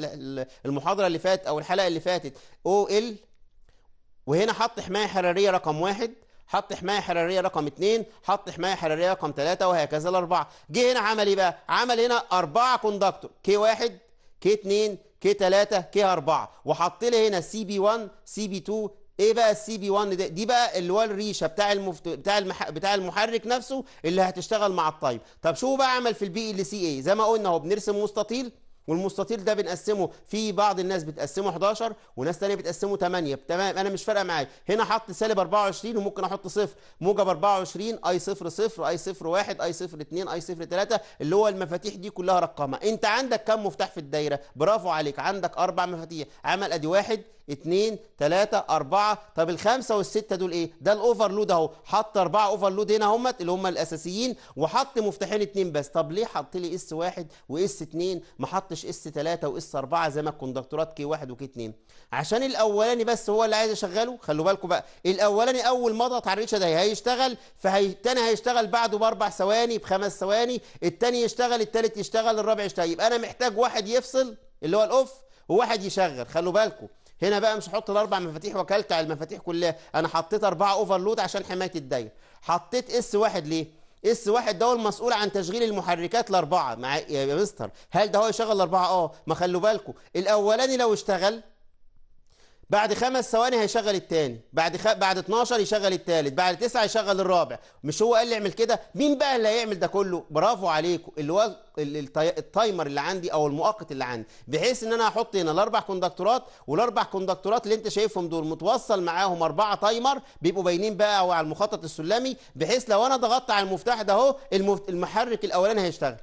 Speaker 1: المحاضره اللي فاتت او الحلقه اللي فاتت او ال وهنا حط حمايه حراريه رقم واحد حط حمايه حراريه رقم 2 حط حمايه حراريه رقم 3 وهكذا الاربعه جه هنا عمل ايه بقى عمل هنا اربعه كوندكتور كي 1 كي 2 كي 3 كي 4 وحط لي هنا سي بي 1 سي بي 2 ايه بقى السي بي 1 ده دي بقى اللي هو الريشه بتاع المفت... بتاع المح... بتاع المحرك نفسه اللي هتشتغل مع الطيب طب شو بقى عمل في البي ال سي اي زي ما قلنا اهو بنرسم مستطيل والمستطيل ده بنقسمه في بعض الناس بتقسمه 11 وناس ثانيه بتقسمه 8 تمام انا مش فارقه معايا هنا حط سالب 24 وممكن احط صفر موجب 24 اي 0 0 اي 0 1 اي 0 2 اي 0 3 اللي هو المفاتيح دي كلها رقمها انت عندك كم مفتاح في الدايره برافو عليك عندك اربع مفاتيح عمل ادي واحد اتنين تلاتة أربعة طب الخمسة والستة دول إيه؟ ده الأوفرلود أهو حط أربعة أوفرلود هنا همت اللي هم الأساسيين وحط مفتاحين اتنين بس طب ليه حط لي اس واحد واس اتنين ما حطش اس تلاتة واس أربعة زي ما الكوندكتورات كي واحد وكي اتنين عشان الأولاني بس هو اللي عايز أشغله خلوا بالكم بقى الأولاني أول ما أضغط على الريشة ده هيشتغل فالتاني هيشتغل بعده بأربع ثواني بخمس ثواني التاني يشتغل التالت يشتغل الرابع يشتغل يبقى أنا محتاج واحد يفصل اللي هو الأوف وواحد يشغل خلوا بالكم هنا بقى مش هحط الاربع مفاتيح وكلت على المفاتيح كلها انا حطيت اربعه اوفرلود عشان حمايه الدايره حطيت اس واحد ليه اس واحد ده هو المسؤول عن تشغيل المحركات الاربعه مع إيه يا مستر هل ده هو يشغل الاربعه اه ما خلوا بالكم الاولاني لو اشتغل بعد خمس ثواني هيشغل الثاني بعد خ... بعد 12 يشغل الثالث بعد 9 يشغل الرابع مش هو قال لي اعمل كده مين بقى اللي هيعمل ده كله برافو عليكم اللي هو التايمر اللي عندي او المؤقت اللي عندي بحيث ان انا هحط هنا الاربع كوندكتورات والاربع كوندكتورات اللي انت شايفهم دول متوصل معاهم اربعه تايمر بيبقوا باينين بقى على المخطط السلمي بحيث لو انا ضغطت على المفتاح ده اهو المحرك الاولاني هيشتغل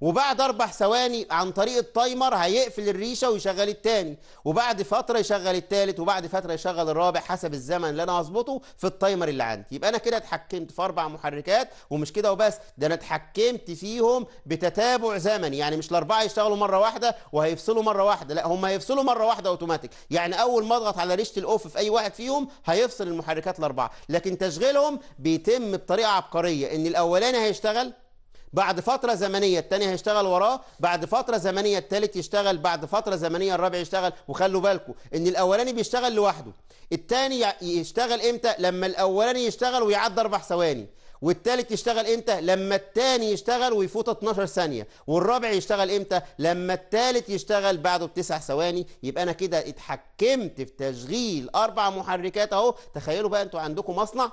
Speaker 1: وبعد اربع ثواني عن طريق التايمر هيقفل الريشه ويشغل التاني وبعد فتره يشغل التالت وبعد فتره يشغل الرابع حسب الزمن اللي انا هظبطه في التايمر اللي عندي يبقى انا كده اتحكمت في اربع محركات ومش كده وبس ده انا اتحكمت فيهم بتتابع زمني يعني مش الاربعه يشتغلوا مره واحده وهيفصلوا مره واحده لا هم هيفصلوا مره واحده اوتوماتيك يعني اول ما اضغط على ريشه الاوف في اي واحد فيهم هيفصل المحركات الاربعه لكن تشغيلهم بيتم بطريقه عبقريه ان الاولاني هيشتغل بعد فترة زمنية التاني هيشتغل وراه بعد فترة زمنية التالت يشتغل بعد فترة زمنية الرابع يشتغل وخلوا بالكم ان الاولاني بيشتغل لوحده التاني يشتغل امتى لما الاولاني يشتغل ويعدي اربع ثواني والتالت يشتغل امتى لما التاني يشتغل ويفوت 12 ثانيه والرابع يشتغل امتى لما التالت يشتغل بعده بتسع ثواني يبقى انا كده اتحكمت في تشغيل اربع محركات اهو تخيلوا بقى انتوا عندكم مصنع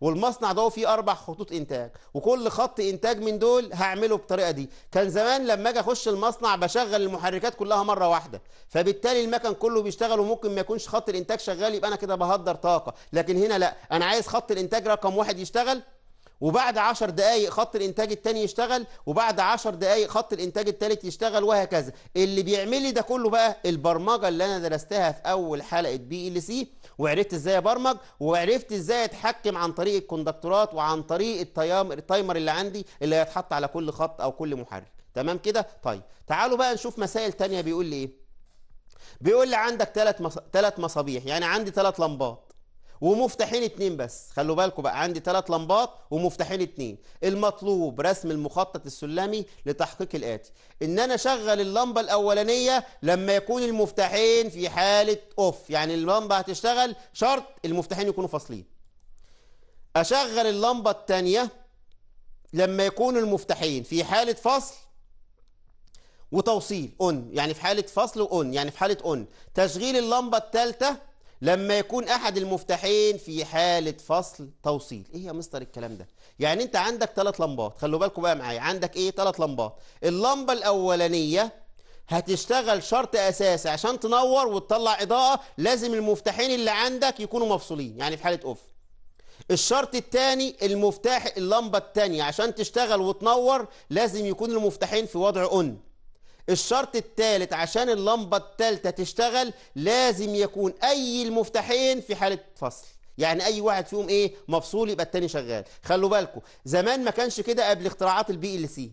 Speaker 1: والمصنع ده فيه اربع خطوط انتاج وكل خط انتاج من دول هعمله بالطريقه دي كان زمان لما اجي اخش المصنع بشغل المحركات كلها مره واحده فبالتالي المكن كله بيشتغل وممكن ما يكونش خط الانتاج شغال يبقى انا كده بهدر طاقه لكن هنا لا انا عايز خط الانتاج رقم واحد يشتغل وبعد 10 دقايق خط الانتاج الثاني يشتغل وبعد 10 دقايق خط الانتاج الثالث يشتغل وهكذا اللي بيعمل لي ده كله بقى البرمجه اللي انا درستها في اول حلقه بي ال سي وعرفت ازاي ابرمج وعرفت ازاي اتحكم عن طريق الكوندكتورات وعن طريق التايمر اللي عندي اللي هيتحط على كل خط او كل محرك تمام كده طيب تعالوا بقى نشوف مسائل تانية بيقول لي ايه بيقول لي عندك ثلاث ثلاث مصابيح يعني عندي ثلاث لمبات ومفتاحين اتنين بس خلوا بالكم بقى عندي ثلاث لمبات ومفتاحين اتنين المطلوب رسم المخطط السلمي لتحقيق الاتي ان انا اشغل اللمبه الاولانيه لما يكون المفتاحين في حاله اوف يعني اللمبه هتشتغل شرط المفتاحين يكونوا فاصلين اشغل اللمبه الثانيه لما يكون المفتاحين في حاله فصل وتوصيل اون يعني في حاله فصل واون يعني في حاله اون تشغيل اللمبه الثالثه لما يكون احد المفتاحين في حاله فصل توصيل ايه يا مستر الكلام ده يعني انت عندك ثلاث لمبات خلوا بالكم بقى معايا عندك ايه ثلاث لمبات اللمبه الاولانيه هتشتغل شرط اساسي عشان تنور وتطلع اضاءه لازم المفتاحين اللي عندك يكونوا مفصولين يعني في حاله اوف الشرط الثاني المفتاح اللمبه الثانيه عشان تشتغل وتنور لازم يكون المفتاحين في وضع اون الشرط الثالث عشان اللمبة الثالثة تشتغل لازم يكون أي المفتاحين في حالة فصل يعني أي واحد فيهم إيه مفصول يبقى التاني شغال خلوا بالكم زمان ما كانش كده قبل اختراعات البي ال سي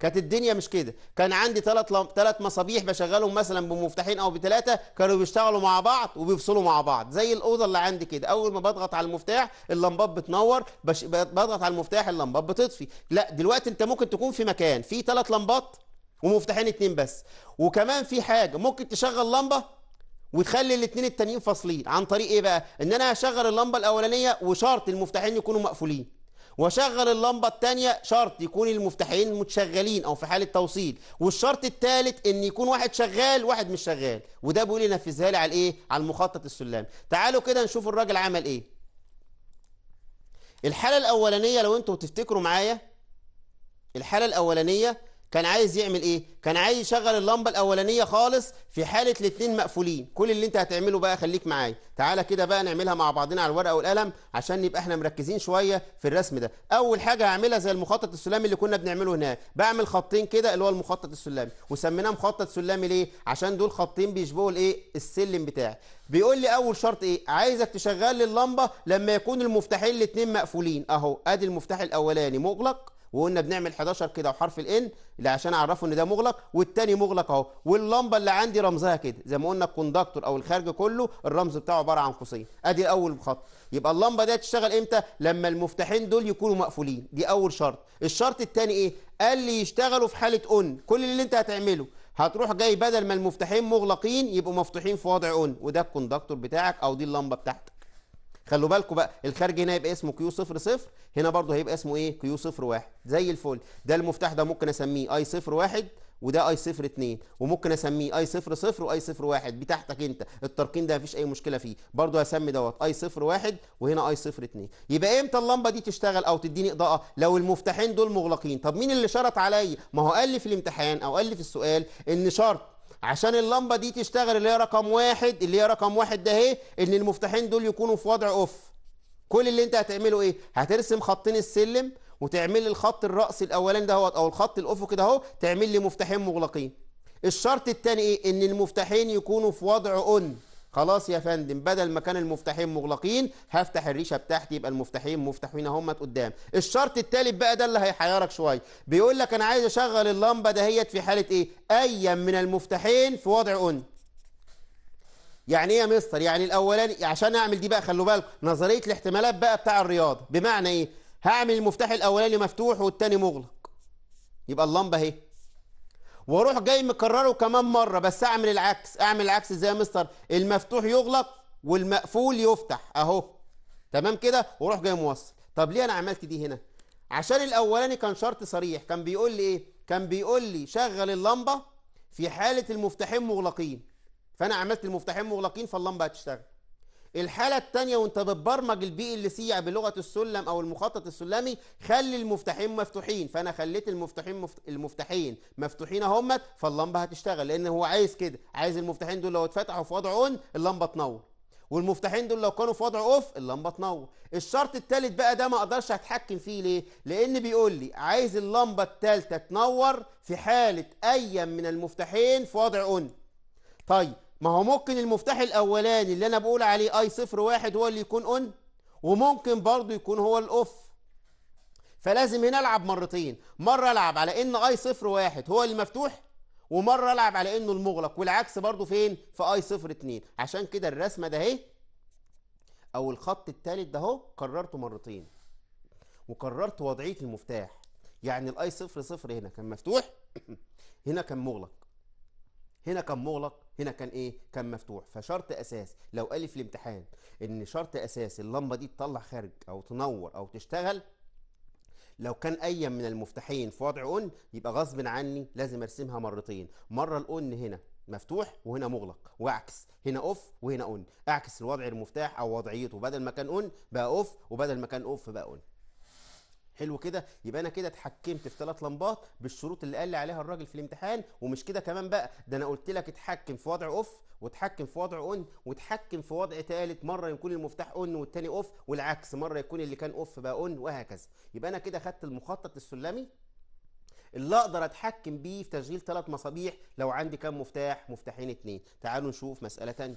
Speaker 1: كانت الدنيا مش كده كان عندي ثلاث لم... ثلاث مصابيح بشغلهم مثلا بمفتاحين او بثلاثه كانوا بيشتغلوا مع بعض وبيفصلوا مع بعض زي الاوضه اللي عندي كده اول ما بضغط على المفتاح اللمبات بتنور بش... بضغط على المفتاح اللمبات بتطفي لا دلوقتي انت ممكن تكون في مكان فيه ثلاث لمبات ومفتاحين اتنين بس وكمان في حاجه ممكن تشغل لمبه وتخلي الاتنين التانيين فاصلين عن طريق ايه بقى ان انا هشغل اللمبه الاولانيه وشرط المفتاحين يكونوا مقفولين واشغل اللمبه الثانيه شرط يكون المفتاحين متشغلين او في حاله توصيل والشرط الثالث ان يكون واحد شغال واحد مش شغال وده بيقول لي نفذها لي على ايه على المخطط السلم تعالوا كده نشوف الراجل عمل ايه الحاله الاولانيه لو انتوا تفتكروا معايا الحاله الاولانيه كان عايز يعمل ايه كان عايز يشغل اللمبه الاولانيه خالص في حاله الاثنين مقفولين كل اللي انت هتعمله بقى خليك معايا تعالى كده بقى نعملها مع بعضنا على الورقه والقلم عشان نبقى احنا مركزين شويه في الرسم ده اول حاجه هعملها زي المخطط السلامي اللي كنا بنعمله هناك بعمل خطين كده اللي هو المخطط السلامي وسميناه مخطط سلامي ليه عشان دول خطين بيشبهوا الايه السلم بتاعي بيقول لي اول شرط ايه عايزك تشغل لي اللمبه لما يكون المفتاحين الاثنين مقفولين اهو ادي المفتاح الاولاني مغلق وقلنا بنعمل 11 كده وحرف الان اللي عشان اعرفه ان ده مغلق والتاني مغلق اهو واللمبه اللي عندي رمزها كده زي ما قلنا الكوندكتور او الخارج كله الرمز بتاعه عباره عن قوسين ادي اول خط يبقى اللمبه دي تشتغل امتى لما المفتاحين دول يكونوا مقفولين دي اول شرط الشرط الثاني ايه قال لي يشتغلوا في حاله اون كل اللي انت هتعمله هتروح جاي بدل ما المفتاحين مغلقين يبقوا مفتوحين في وضع اون وده الكوندكتور بتاعك او دي اللمبه بتاعتك خلوا بالكم بقى الخارج هنا يبقى اسمه كيو صفر صفر هنا برضه هيبقى اسمه ايه كيو صفر واحد زي الفل ده المفتاح ده ممكن اسميه اي صفر واحد وده اي صفر اتنين وممكن اسميه اي صفر صفر واي صفر واحد بتاعتك انت الترقيم ده مفيش اي مشكله فيه برضه هسمي دوت اي صفر واحد وهنا اي صفر اتنين يبقى امتى اللمبه دي تشتغل او تديني اضاءه لو المفتاحين دول مغلقين طب مين اللي شرط عليا ما هو قال لي في الامتحان او قال لي في السؤال ان شرط عشان اللمبه دي تشتغل اللي هي رقم واحد اللي هي رقم واحد ده اهي ان المفتاحين دول يكونوا في وضع اوف كل اللي انت هتعمله ايه هترسم خطين السلم وتعمل لي الخط الرأسي الاولاني ده او الخط الافقي ده اهو تعمل لي مفتاحين مغلقين الشرط الثاني ايه ان المفتاحين يكونوا في وضع اون خلاص يا فندم بدل ما كان المفتاحين مغلقين هفتح الريشه بتاعتي يبقى المفتاحين مفتوحين اهمت قدام الشرط الثالث بقى ده اللي هيحيرك شويه بيقول لك انا عايز اشغل اللمبه دهيت في حاله ايه ايا من المفتاحين في وضع اون يعني ايه يا مستر يعني الاولاني عشان اعمل دي بقى خلوا بالكم نظريه الاحتمالات بقى بتاع الرياضه بمعنى ايه هعمل المفتاح الاولاني مفتوح والتاني مغلق يبقى اللمبه اهي واروح جاي مكرره كمان مره بس اعمل العكس اعمل العكس ازاي يا مستر المفتوح يغلق والمقفول يفتح اهو تمام كده واروح جاي موصل طب ليه انا عملت دي هنا عشان الاولاني كان شرط صريح كان بيقول لي ايه كان بيقول لي شغل اللمبه في حاله المفتاحين مغلقين فانا عملت المفتاحين مغلقين فاللمبه هتشتغل الحاله الثانيه وانت بتبرمج البي ال سي يعني بلغه السلم او المخطط السلمي خلي المفتاحين مفتوحين فانا خليت المفتاحين مفت... المفتاحين مفتوحين اهمت فاللمبه هتشتغل لان هو عايز كده عايز المفتاحين دول لو اتفتحوا في وضع اون اللمبه تنور والمفتاحين دول لو كانوا في وضع اوف اللمبه تنور الشرط الثالث بقى ده ما اقدرش اتحكم فيه ليه لان بيقول لي عايز اللمبه الثالثه تنور في حاله اي من المفتاحين في وضع اون طيب ما هو ممكن المفتاح الاولاني اللي انا بقول عليه اي صفر واحد هو اللي يكون اون وممكن برضه يكون هو الاوف فلازم هنا العب مرتين مره العب على ان اي صفر واحد هو اللي مفتوح ومره العب على انه المغلق والعكس برضه فين في اي صفر اتنين عشان كده الرسمه ده اهي او الخط الثالث ده اهو كررته مرتين وكررت وضعيه المفتاح يعني الاي صفر صفر هنا كان مفتوح هنا كان مغلق هنا كان مغلق هنا كان ايه كان مفتوح فشرط اساس لو قال في الامتحان ان شرط اساس اللمبه دي تطلع خارج او تنور او تشتغل لو كان اي من المفتاحين في وضع اون يبقى غصب عني لازم ارسمها مرتين مره الاون هنا مفتوح وهنا مغلق واعكس هنا اوف وهنا اون اعكس الوضع المفتاح او وضعيته بدل ما كان اون بقى اوف وبدل ما كان اوف بقى اون حلو كده يبقى انا كده اتحكمت في ثلاث لمبات بالشروط اللي قال لي عليها الراجل في الامتحان ومش كده كمان بقى ده انا قلت لك اتحكم في وضع اوف واتحكم في وضع اون واتحكم في وضع ثالث مره يكون المفتاح اون والتاني اوف والعكس مره يكون اللي كان اوف بقى اون وهكذا يبقى انا كده خدت المخطط السلمي اللي اقدر اتحكم بيه في تشغيل ثلاث مصابيح لو عندي كام مفتاح مفتاحين اتنين تعالوا نشوف مساله ثانيه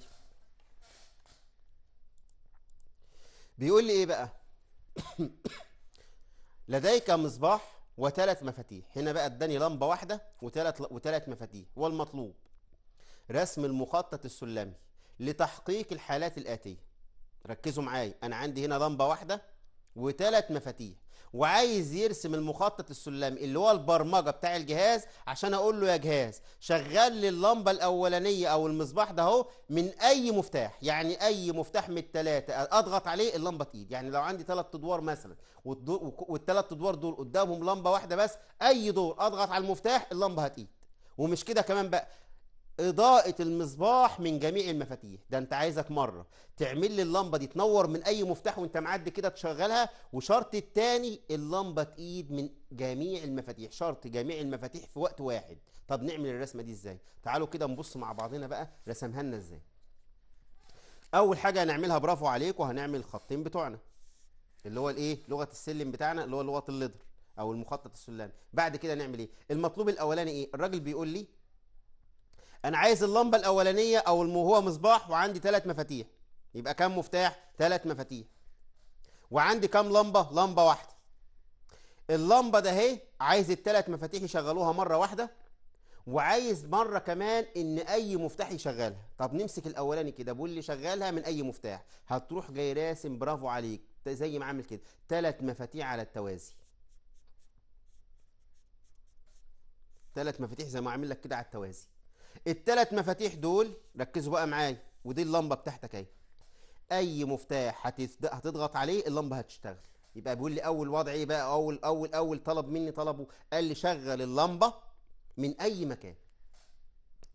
Speaker 1: بيقول لي ايه بقى لديك مصباح وثلاث مفاتيح هنا بقى اداني لمبه واحده وثلاث وثلاث مفاتيح والمطلوب رسم المخطط السلمي لتحقيق الحالات الاتيه ركزوا معايا انا عندي هنا لمبه واحده وثلاث مفاتيح وعايز يرسم المخطط السلمي اللي هو البرمجه بتاع الجهاز عشان اقول له يا جهاز شغل لي اللمبه الاولانيه او المصباح ده اهو من اي مفتاح يعني اي مفتاح من الثلاثه اضغط عليه اللمبه تقيد يعني لو عندي ثلاث ادوار مثلا والثلاث ادوار دول قدامهم لمبه واحده بس اي دور اضغط على المفتاح اللمبه هتقيد ومش كده كمان بقى إضاءة المصباح من جميع المفاتيح ده أنت عايزك مرة تعمل لي اللمبة دي تنور من أي مفتاح وأنت معدي كده تشغلها وشرط التاني اللمبة تقيد من جميع المفاتيح شرط جميع المفاتيح في وقت واحد طب نعمل الرسمة دي إزاي تعالوا كده نبص مع بعضنا بقى رسمها لنا إزاي أول حاجة هنعملها برافو عليك وهنعمل الخطين بتوعنا اللي هو الإيه لغة السلم بتاعنا اللي هو لغة اللدر أو المخطط السلمي بعد كده نعمل إيه المطلوب الأولاني إيه الراجل بيقول لي انا عايز اللمبه الاولانيه او هو مصباح وعندي ثلاث مفاتيح يبقى كام مفتاح ثلاث مفاتيح وعندي كام لمبه لمبه واحده اللمبه ده اهي عايز الثلاث مفاتيح يشغلوها مره واحده وعايز مره كمان ان اي مفتاح يشغلها طب نمسك الاولاني كده بقول لي شغلها من اي مفتاح هتروح جاي راسم برافو عليك زي ما عامل كده ثلاث مفاتيح على التوازي ثلاث مفاتيح زي ما عامل لك كده على التوازي الثلاث مفاتيح دول ركزوا بقى معايا ودي اللمبه بتاعتك اهي اي مفتاح هتضغط عليه اللمبه هتشتغل يبقى بيقول لي اول وضع ايه بقى اول اول اول طلب مني طلبه قال لي شغل اللمبه من اي مكان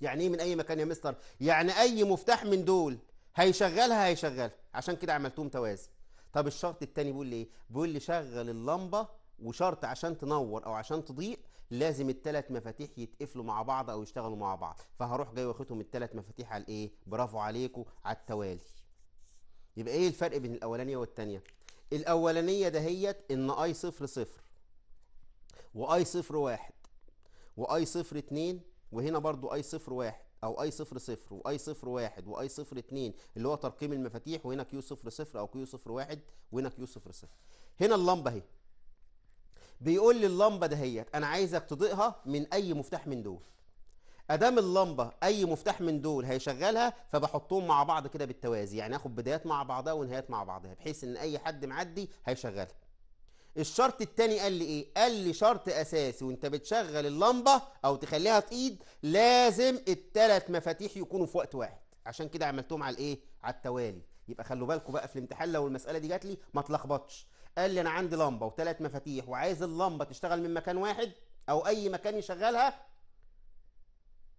Speaker 1: يعني ايه من اي مكان يا مستر يعني اي مفتاح من دول هيشغلها هيشغلها عشان كده عملتهم توازي طب الشرط التاني بيقول لي ايه بيقول لي شغل اللمبه وشرط عشان تنور او عشان تضيء لازم الثلاث مفاتيح يتقفلوا مع بعض او يشتغلوا مع بعض فهروح جاي واخدهم الثلاث مفاتيح على ايه برافو عليكم على التوالي يبقى ايه الفرق بين الاولانيه والثانيه الاولانيه دهيت ان اي صفر صفر واي صفر واحد واي صفر اتنين وهنا برضو اي صفر واحد او اي صفر صفر واي صفر واحد واي صفر اتنين اللي هو ترقيم المفاتيح وهنا كيو صفر صفر او كيو صفر واحد وهنا كيو صفر صفر هنا اللمبه اهي بيقول لي اللمبه دهيت انا عايزك تضيئها من اي مفتاح من دول ادام اللمبه اي مفتاح من دول هيشغلها فبحطهم مع بعض كده بالتوازي يعني اخد بدايات مع بعضها ونهايات مع بعضها بحيث ان اي حد معدي هيشغلها الشرط الثاني قال لي ايه قال لي شرط اساسي وانت بتشغل اللمبه او تخليها تقيد لازم الثلاث مفاتيح يكونوا في وقت واحد عشان كده عملتهم على الايه على التوالي يبقى خلوا بالكم بقى في الامتحان لو المساله دي جات لي ما تلخبطش قال لي انا عندي لمبه وثلاث مفاتيح وعايز اللمبه تشتغل من مكان واحد او اي مكان يشغلها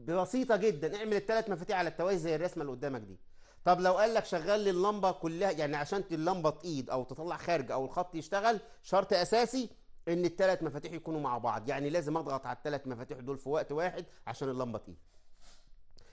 Speaker 1: ببسيطة جدا اعمل الثلاث مفاتيح على التوازي زي الرسمه اللي قدامك دي طب لو قال لك شغل لي اللمبه كلها يعني عشان اللمبه تقيد او تطلع خارج او الخط يشتغل شرط اساسي ان الثلاث مفاتيح يكونوا مع بعض يعني لازم اضغط على الثلاث مفاتيح دول في وقت واحد عشان اللمبه تقيد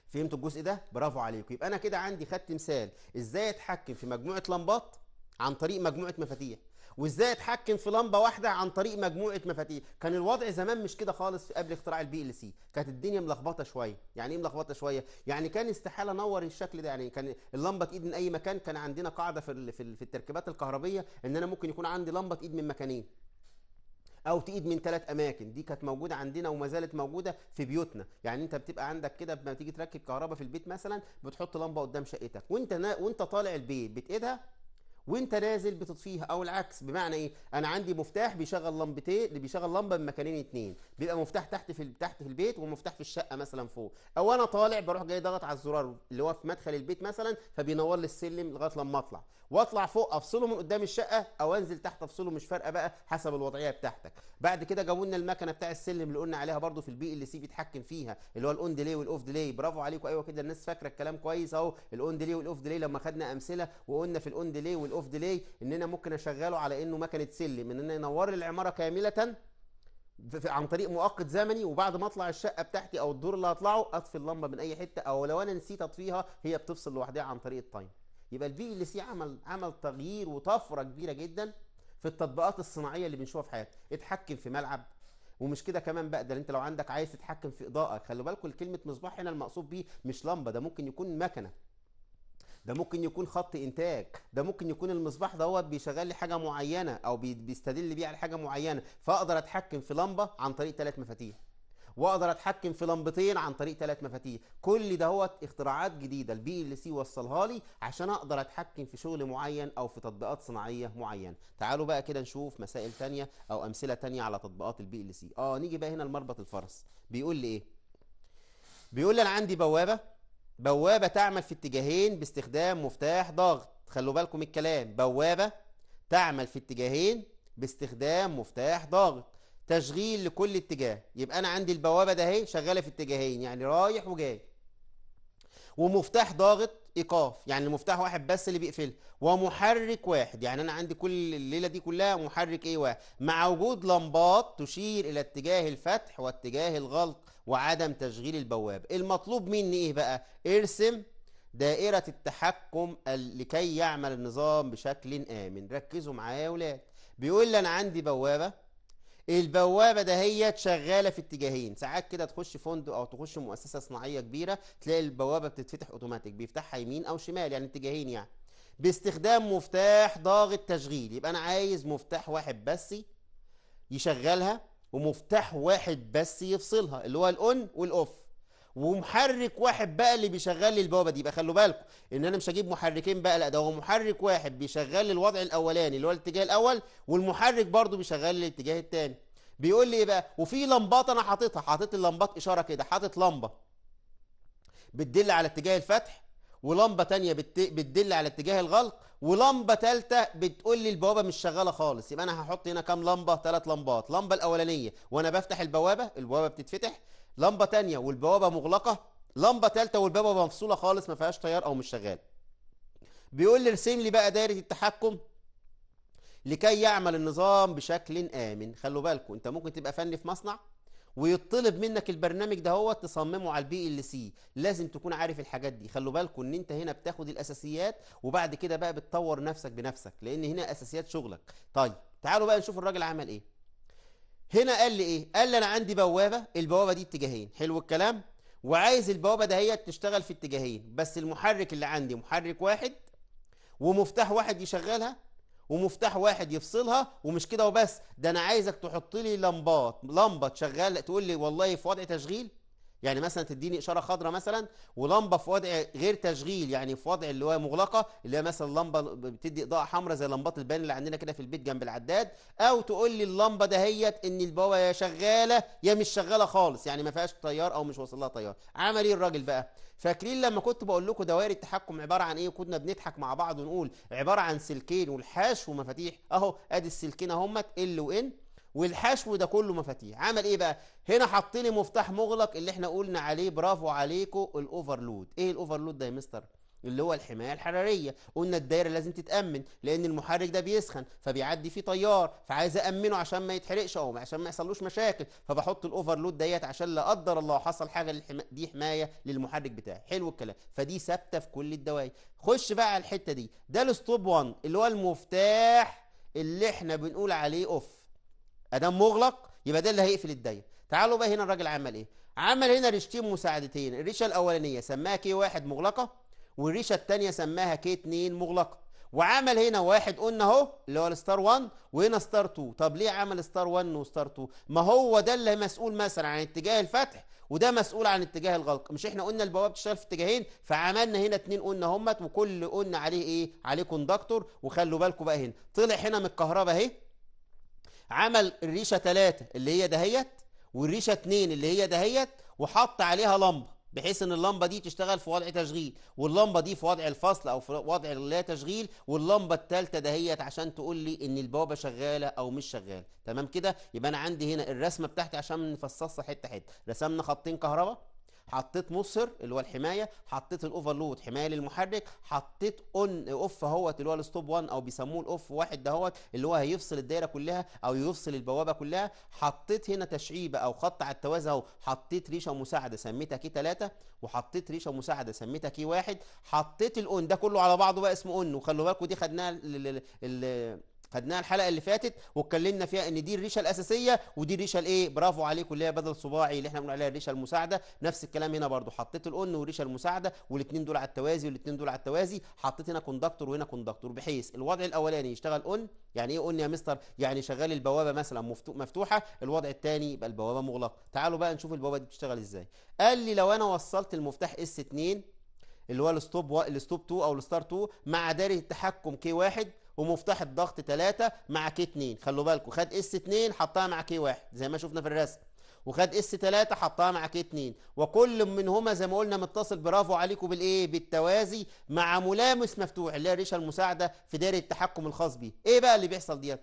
Speaker 1: فهمتوا الجزء ده برافو عليكم يبقى انا كده عندي خدت مثال ازاي اتحكم في مجموعه لمبات عن طريق مجموعه مفاتيح وازاي اتحكم في لمبه واحده عن طريق مجموعه مفاتيح كان الوضع زمان مش كده خالص قبل اختراع البي ال سي كانت الدنيا ملخبطه شويه يعني ايه ملخبطه شويه يعني كان استحاله انور الشكل ده يعني كان اللمبه تايد من اي مكان كان عندنا قاعده في في التركيبات الكهربيه ان انا ممكن يكون عندي لمبه تايد من مكانين او تقيد من ثلاث اماكن دي كانت موجوده عندنا وما زالت موجوده في بيوتنا يعني انت بتبقى عندك كده لما تيجي تركب كهرباء في البيت مثلا بتحط لمبه قدام شقتك وانت نا... وانت طالع البيت بتقيدها وانت نازل بتطفيها او العكس بمعنى ايه انا عندي مفتاح بيشغل لمبتين بيشغل لمبه بمكانين اتنين بيبقى مفتاح تحت في تحت في البيت ومفتاح في الشقه مثلا فوق او انا طالع بروح جاي ضغط على الزرار اللي هو في مدخل البيت مثلا فبينور لي السلم لغايه لما اطلع واطلع فوق افصله من قدام الشقه او انزل تحت افصله مش فارقه بقى حسب الوضعيه بتاعتك بعد كده جابوا لنا المكنه بتاع السلم اللي قلنا عليها برده في البي ال سي بيتحكم فيها اللي هو الاون ديلي والاوف ديلي برافو عليكم ايوه كده الناس فاكره الكلام كويس اهو الاون ديلي والاوف ديلي لما خدنا امثله وقلنا في الاون ديلي الاوف ديلي ان انا ممكن اشغله على انه مكنه سلم ان انا انور العماره كامله عن طريق مؤقت زمني وبعد ما اطلع الشقه بتاعتي او الدور اللي هطلعه اطفي اللمبه من اي حته او لو انا نسيت اطفيها هي بتفصل لوحدها عن طريق التايم يبقى البي ال سي عمل عمل تغيير وطفره كبيره جدا في التطبيقات الصناعيه اللي بنشوفها في حياتنا اتحكم في ملعب ومش كده كمان بقى ده انت لو عندك عايز تتحكم في اضاءه خلوا بالكم كلمه مصباح هنا المقصود بيه مش لمبه ده ممكن يكون مكنه ده ممكن يكون خط انتاج ده ممكن يكون المصباح ده هو بيشغل لي حاجه معينه او بيستدل بيه على حاجه معينه فاقدر اتحكم في لمبه عن طريق ثلاث مفاتيح واقدر اتحكم في لمبتين عن طريق ثلاث مفاتيح كل ده هو اختراعات جديده البي ال سي وصلها لي عشان اقدر اتحكم في شغل معين او في تطبيقات صناعيه معينه تعالوا بقى كده نشوف مسائل تانية او امثله تانية على تطبيقات البي ال سي اه نيجي بقى هنا لمربط الفرس بيقول لي ايه بيقول لي انا عندي بوابه بوابة تعمل في اتجاهين باستخدام مفتاح ضغط خلوا بالكم الكلام بوابة تعمل في اتجاهين باستخدام مفتاح ضغط تشغيل لكل اتجاه يبقى انا عندي البوابة ده اهي شغالة في اتجاهين يعني رايح وجاي ومفتاح ضاغط ايقاف يعني المفتاح واحد بس اللي بيقفلها ومحرك واحد يعني انا عندي كل الليله دي كلها محرك ايه واحد مع وجود لمبات تشير الى اتجاه الفتح واتجاه الغلق وعدم تشغيل البواب المطلوب مني ايه بقى ارسم دائرة التحكم لكي يعمل النظام بشكل آمن ركزوا معايا يا ولاد بيقول لي أنا عندي بوابة البوابة دهيت شغالة في اتجاهين ساعات كده تخش فندق أو تخش مؤسسة صناعية كبيرة تلاقي البوابة بتتفتح أوتوماتيك بيفتحها يمين أو شمال يعني اتجاهين يعني باستخدام مفتاح ضاغط تشغيل يبقى أنا عايز مفتاح واحد بس يشغلها ومفتاح واحد بس يفصلها اللي هو الاون والاوف ومحرك واحد بقى اللي بيشغل لي البوابه دي يبقى خلوا بالكم ان انا مش هجيب محركين بقى لا ده هو محرك واحد بيشغل لي الوضع الاولاني اللي هو الاتجاه الاول والمحرك برده بيشغل لي الاتجاه الثاني بيقول لي ايه بقى وفي لمبات انا حاططها حاطط اللمبات اشاره كده حاطط لمبه بتدل على اتجاه الفتح ولمبه تانية بت... بتدل على اتجاه الغلق ولمبه تالتة بتقول لي البوابه مش شغاله خالص يبقى انا هحط هنا كام لمبه ثلاث لمبات اللمبه الاولانيه وانا بفتح البوابه البوابه بتتفتح لمبه تانية والبوابه مغلقه لمبه تالتة والبوابه مفصوله خالص ما فيهاش تيار او مش شغال بيقول لي ارسم لي بقى دايره التحكم لكي يعمل النظام بشكل امن خلوا بالكم انت ممكن تبقى فني في مصنع ويطلب منك البرنامج ده هو تصممه على البي ال سي لازم تكون عارف الحاجات دي خلوا بالكم ان انت هنا بتاخد الاساسيات وبعد كده بقى بتطور نفسك بنفسك لان هنا اساسيات شغلك طيب تعالوا بقى نشوف الراجل عمل ايه هنا قال لي ايه قال لي انا عندي بوابه البوابه دي اتجاهين حلو الكلام وعايز البوابه دهيت تشتغل في اتجاهين بس المحرك اللي عندي محرك واحد ومفتاح واحد يشغلها ومفتاح واحد يفصلها ومش كده وبس ده انا عايزك تحط لي لمبات لمبه تشغل تقول لي والله في وضع تشغيل يعني مثلا تديني اشاره خضراء مثلا ولمبه في وضع غير تشغيل يعني في وضع اللي هو مغلقه اللي هي مثلا لمبه بتدي اضاءه حمراء زي لمبات البان اللي عندنا كده في البيت جنب العداد او تقول لي اللمبه دهيت ان البوابه يا شغاله يا مش شغاله خالص يعني ما فيهاش تيار او مش واصل لها تيار عمل ايه الراجل بقى فاكرين لما كنت بقول لكم دوائر التحكم عباره عن ايه كنا بنضحك مع بعض ونقول عباره عن سلكين والحشو مفاتيح اهو ادي السلكين اهمت ال وان والحشو ده كله مفاتيح عمل ايه بقى هنا حط لي مفتاح مغلق اللي احنا قلنا عليه برافو عليكم الاوفرلود ايه الاوفرلود ده يا مستر اللي هو الحماية الحرارية قلنا الدايرة لازم تتأمن لأن المحرك ده بيسخن فبيعدي فيه تيار فعايز أأمنه عشان ما يتحرقش أو عشان ما يحصلوش مشاكل فبحط الأوفرلود ديت عشان لا قدر الله حصل حاجة للحما... دي حماية للمحرك بتاعي حلو الكلام فدي ثابتة في كل الدوائر خش بقى على الحتة دي ده الستوب 1 اللي هو المفتاح اللي احنا بنقول عليه اوف ادام مغلق يبقى ده اللي هيقفل الدايره تعالوا بقى هنا الراجل عمل ايه عمل هنا ريشتين مساعدتين الريشه الاولانيه سماها كي واحد مغلقه والريشه الثانيه سماها كي 2 مغلقه وعمل هنا واحد قلنا اهو اللي هو الستار 1 وهنا ستار 2 طب ليه عمل ستار 1 وستار 2 ما هو ده اللي مسؤول مثلا عن اتجاه الفتح وده مسؤول عن اتجاه الغلق مش احنا قلنا البوابه بتشتغل في اتجاهين فعملنا هنا اتنين قلنا همت وكل قلنا عليه ايه عليه كوندكتور وخلوا بالكم بقى هنا طلع هنا من الكهرباء اهي عمل الريشه 3 اللي هي دهيت والريشه 2 اللي هي دهيت وحط عليها لمبه بحيث ان اللمبه دي تشتغل في وضع تشغيل واللمبه دي في وضع الفصل او في وضع لا تشغيل واللمبه الثالثه دهيت عشان تقول لي ان البوابه شغاله او مش شغاله تمام كده يبقى انا عندي هنا الرسمه بتاعتي عشان نفصصها حته حته رسمنا خطين كهرباء حطيت مصر اللي هو الحمايه حطيت الاوفرلود حمايه للمحرك حطيت اون اوف اهوت اللي هو الستوب 1 او بيسموه الاوف واحد دهوت اللي هو هيفصل الدايره كلها او يفصل البوابه كلها حطيت هنا تشعيبه او خط على التوازي اهو حطيت ريشه مساعده سميتها كي 3 وحطيت ريشه مساعده سميتها كي 1 حطيت الاون ده كله على بعضه بقى اسمه اون وخلوا بالكم دي خدناها خدناها الحلقه اللي فاتت واتكلمنا فيها ان دي الريشه الاساسيه ودي الريشه الايه برافو عليكم اللي هي بدل صباعي اللي احنا بنقول عليها الريشه المساعده نفس الكلام هنا برضو حطيت القن والريشه المساعده والاثنين دول على التوازي والاثنين دول على التوازي حطيت هنا كوندكتور وهنا كوندكتور بحيث الوضع الاولاني يشتغل قن يعني ايه قن يا مستر يعني شغال البوابه مثلا مفتوحه الوضع الثاني يبقى البوابه مغلقه تعالوا بقى نشوف البوابه دي بتشتغل ازاي قال لي لو انا وصلت المفتاح اس 2 اللي هو الستوب الستوب 2 او الستار 2 مع داري التحكم كي 1 ومفتاح الضغط 3 مع كي 2 خلوا بالكم خد اس 2 حطها مع كي 1 زي ما شفنا في الرسم وخد اس 3 حطها مع كي 2 وكل منهما زي ما قلنا متصل برافو عليكم بالايه بالتوازي مع ملامس مفتوح اللي هي الريشه المساعده في دائره التحكم الخاص بيه ايه بقى اللي بيحصل ديت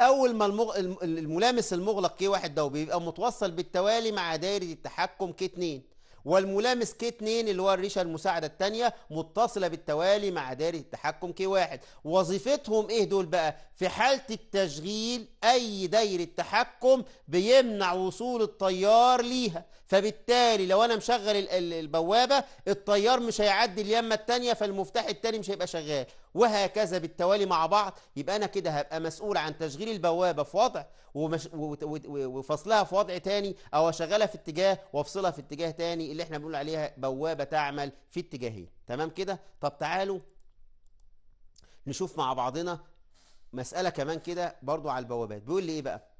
Speaker 1: اول ما المغ... الملامس المغلق كي ايه 1 ده بيبقى متوصل بالتوالي مع دائره التحكم كي 2 والملامس كي 2 اللي هو الريشه المساعده الثانيه متصله بالتوالي مع دائره التحكم كي 1 وظيفتهم ايه دول بقى في حاله التشغيل اي دائره تحكم بيمنع وصول الطيار ليها فبالتالي لو انا مشغل البوابه التيار مش هيعدي اليمه الثانيه فالمفتاح الثاني مش هيبقى شغال وهكذا بالتوالي مع بعض يبقى أنا كده هبقى مسؤول عن تشغيل البوابة في وضع ومش... وفصلها في وضع تاني أو أشغلها في اتجاه وأفصلها في اتجاه تاني اللي احنا بنقول عليها بوابة تعمل في اتجاهين تمام كده طب تعالوا نشوف مع بعضنا مسألة كمان كده برضو على البوابات بيقول لي إيه بقى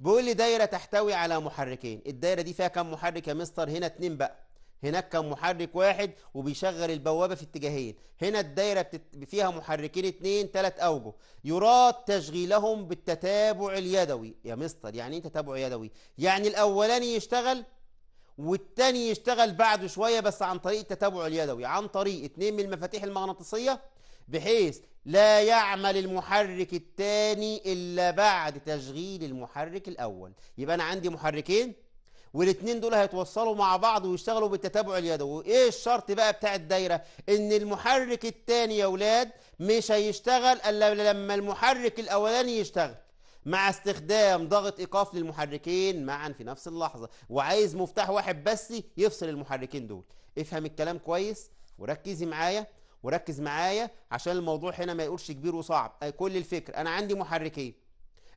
Speaker 1: بيقول لي دايرة تحتوي على محركين الدايرة دي فيها كم محرك يا مستر هنا اتنين بقى هناك كان محرك واحد وبيشغل البوابه في اتجاهين هنا الدايره بتت... فيها محركين اتنين تلات اوجه يراد تشغيلهم بالتتابع اليدوي يا مستر يعني ايه تتابع يدوي يعني الاولاني يشتغل والتاني يشتغل بعده شويه بس عن طريق التتابع اليدوي عن طريق اتنين من المفاتيح المغناطيسيه بحيث لا يعمل المحرك الثاني الا بعد تشغيل المحرك الاول يبقى انا عندي محركين والاثنين دول هيتوصلوا مع بعض ويشتغلوا بالتتابع اليدوي ايه الشرط بقى بتاع الدايره ان المحرك الثاني يا اولاد مش هيشتغل الا لما المحرك الاولاني يشتغل مع استخدام ضغط ايقاف للمحركين معا في نفس اللحظه وعايز مفتاح واحد بس يفصل المحركين دول افهم الكلام كويس وركزي معايا وركز معايا عشان الموضوع هنا ما يقولش كبير وصعب كل الفكر انا عندي محركين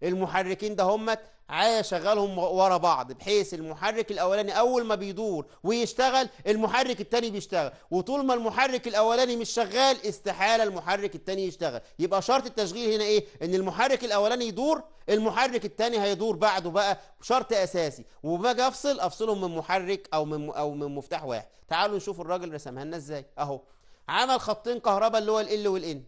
Speaker 1: المحركين ده همت عايز شغالهم ورا بعض بحيث المحرك الاولاني اول ما بيدور ويشتغل المحرك التاني بيشتغل وطول ما المحرك الاولاني مش شغال استحاله المحرك التاني يشتغل يبقى شرط التشغيل هنا ايه ان المحرك الاولاني يدور المحرك التاني هيدور بعده بقى شرط اساسي وباجي افصل افصلهم من محرك او من او من مفتاح واحد تعالوا نشوف الراجل رسمها لنا ازاي اهو عمل خطين كهرباء اللي هو ال والان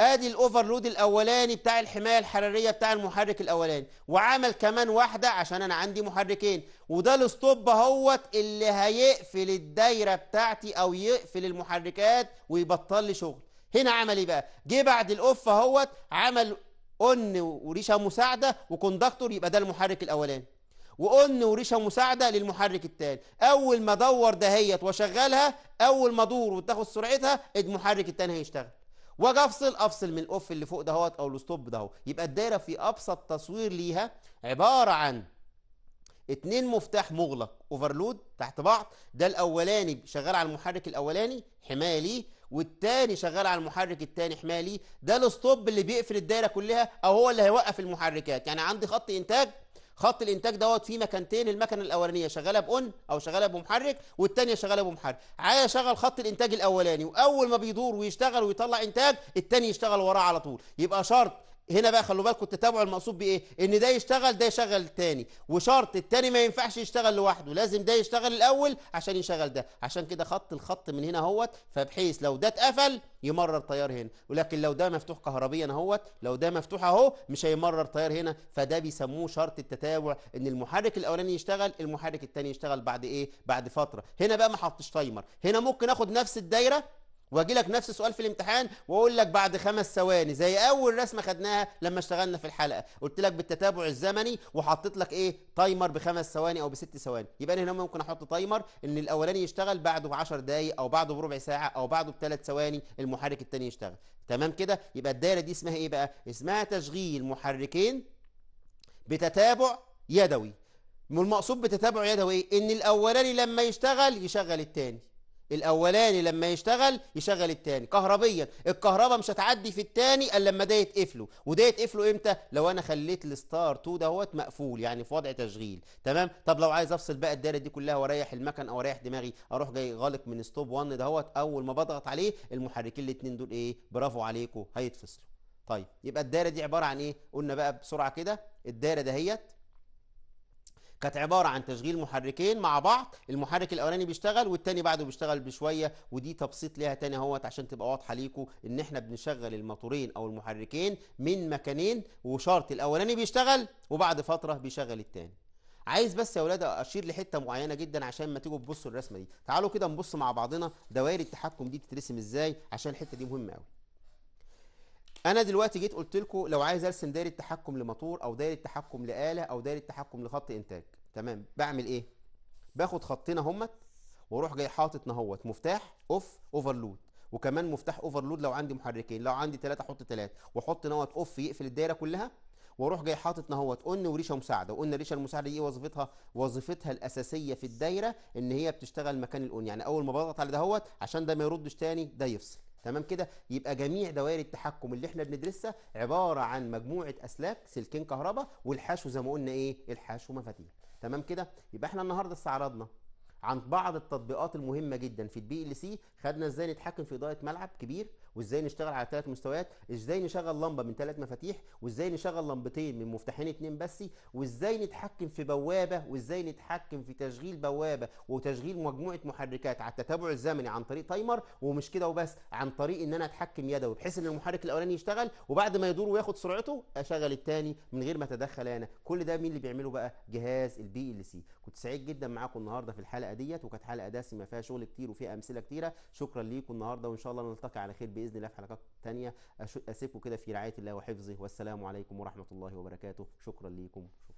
Speaker 1: ادي الاوفرلود الاولاني بتاع الحمايه الحراريه بتاع المحرك الاولاني وعمل كمان واحده عشان انا عندي محركين وده الستوب اهوت اللي هيقفل الدايره بتاعتي او يقفل المحركات ويبطل لي شغل هنا عمل ايه بقى جه بعد الاوف اهوت عمل اون وريشه مساعده وكوندكتور يبقى ده المحرك الاولاني وقلنا وريشه مساعده للمحرك الثاني اول ما ادور دهيت واشغلها اول ما ادور وتاخد سرعتها المحرك الثاني هيشتغل واجي افصل افصل من الاوف اللي فوق دهوت او الستوب ده يبقى الدايره في ابسط تصوير ليها عباره عن اتنين مفتاح مغلق اوفرلود تحت بعض ده الاولاني شغال على المحرك الاولاني حمايه ليه والتاني شغال على المحرك التاني حمايه ليه ده الستوب اللي بيقفل الدايره كلها او هو اللي هيوقف المحركات يعني عندي خط انتاج خط الانتاج دوت فيه مكانتين المكنه الاولانيه شغاله باون او شغاله بمحرك والثانيه شغاله بمحرك عايز اشغل خط الانتاج الاولاني واول ما بيدور ويشتغل ويطلع انتاج الثاني يشتغل وراه على طول يبقى شرط هنا بقى خلوا بالكم التتابع المقصود بايه ان ده يشتغل ده يشغل التاني وشرط التاني ما ينفعش يشتغل لوحده لازم ده يشتغل الاول عشان يشغل ده عشان كده خط الخط من هنا اهوت فبحيث لو ده اتقفل يمرر تيار هنا ولكن لو ده مفتوح كهربيا اهوت لو ده مفتوح اهو مش هيمرر تيار هنا فده بيسموه شرط التتابع ان المحرك الاولاني يشتغل المحرك التاني يشتغل بعد ايه بعد فتره هنا بقى ما حطش تايمر هنا ممكن اخد نفس الدايره واجي لك نفس السؤال في الامتحان واقول لك بعد خمس ثواني زي اول رسمه خدناها لما اشتغلنا في الحلقه قلت لك بالتتابع الزمني وحطيت لك ايه تايمر بخمس ثواني او بست ثواني يبقى انا هنا ممكن احط تايمر ان الاولاني يشتغل بعده ب 10 دقائق او بعده بربع ساعه او بعده بثلاث ثواني المحرك الثاني يشتغل تمام كده يبقى الدايره دي اسمها ايه بقى اسمها تشغيل محركين بتتابع يدوي المقصود بتتابع يدوي ايه ان الاولاني لما يشتغل يشغل الثاني الاولاني لما يشتغل يشغل الثاني كهربيا الكهرباء مش هتعدي في الثاني الا لما ده يتقفله وده يتقفله امتى لو انا خليت الستار 2 دهوت مقفول يعني في وضع تشغيل تمام طب لو عايز افصل بقى الدايره دي كلها واريح المكن او اريح دماغي اروح جاي غالق من ستوب 1 دهوت اول ما بضغط عليه المحركين الاثنين دول ايه برافو عليكم هيتفصلوا طيب يبقى الدايره دي عباره عن ايه قلنا بقى بسرعه كده الدايره دهيت كانت عباره عن تشغيل محركين مع بعض المحرك الاولاني بيشتغل والتاني بعده بيشتغل بشويه ودي تبسيط ليها تاني اهوت عشان تبقى واضحه ليكم ان احنا بنشغل الموتورين او المحركين من مكانين وشرط الاولاني بيشتغل وبعد فتره بيشغل التاني عايز بس يا ولاد اشير لحته معينه جدا عشان ما تيجوا تبصوا الرسمه دي تعالوا كده نبص مع بعضنا دوائر التحكم دي بتترسم ازاي عشان الحته دي مهمه قوي انا دلوقتي جيت قلت لكم لو عايز ارسم دايره تحكم لموتور او دايره تحكم لاله او دايره تحكم لخط انتاج تمام بعمل ايه باخد خطين اهمت واروح جاي حاطط نهوت مفتاح اوف اوفرلود وكمان مفتاح اوفرلود لو عندي محركين لو عندي ثلاثه احط ثلاثه واحط نهوت اوف يقفل الدايره كلها واروح جاي حاطط نهوت قلن وريشه مساعده وقلنا الريشه المساعده ايه وظيفتها وظيفتها الاساسيه في الدايره ان هي بتشتغل مكان الاون يعني اول ما بضغط على دهوت عشان ده ما يردش تاني ده يفصل تمام كده يبقى جميع دوائر التحكم اللي احنا بندرسها عباره عن مجموعه اسلاك سلكين كهرباء والحشو زي ما قلنا ايه الحشو مفاتيح تمام كده يبقى احنا النهارده استعرضنا عن بعض التطبيقات المهمه جدا في البي ال سي خدنا ازاي نتحكم في اضاءه ملعب كبير وازاي نشتغل على ثلاث مستويات ازاي نشغل لمبه من ثلاث مفاتيح وازاي نشغل لمبتين من مفتاحين اتنين بس وازاي نتحكم في بوابه وازاي نتحكم في تشغيل بوابه وتشغيل مجموعه محركات على التتابع الزمني عن طريق تايمر ومش كده وبس عن طريق ان انا اتحكم يدوي بحيث ان المحرك الاولاني يشتغل وبعد ما يدور وياخد سرعته اشغل الثاني من غير ما اتدخل انا كل ده مين اللي بيعمله بقى جهاز البي ال سي كنت سعيد جدا معاكم النهارده في الحلقه ديت وكانت حلقه دسمه فيها شغل كتير وفيها امثله كتيره شكرا ليكم النهارده وان شاء الله نلتقي على خير باذن باذن الله في حلقات ثانيه اسيبكم كده في رعايه الله وحفظه والسلام عليكم ورحمه الله وبركاته شكرا ليكم شكرا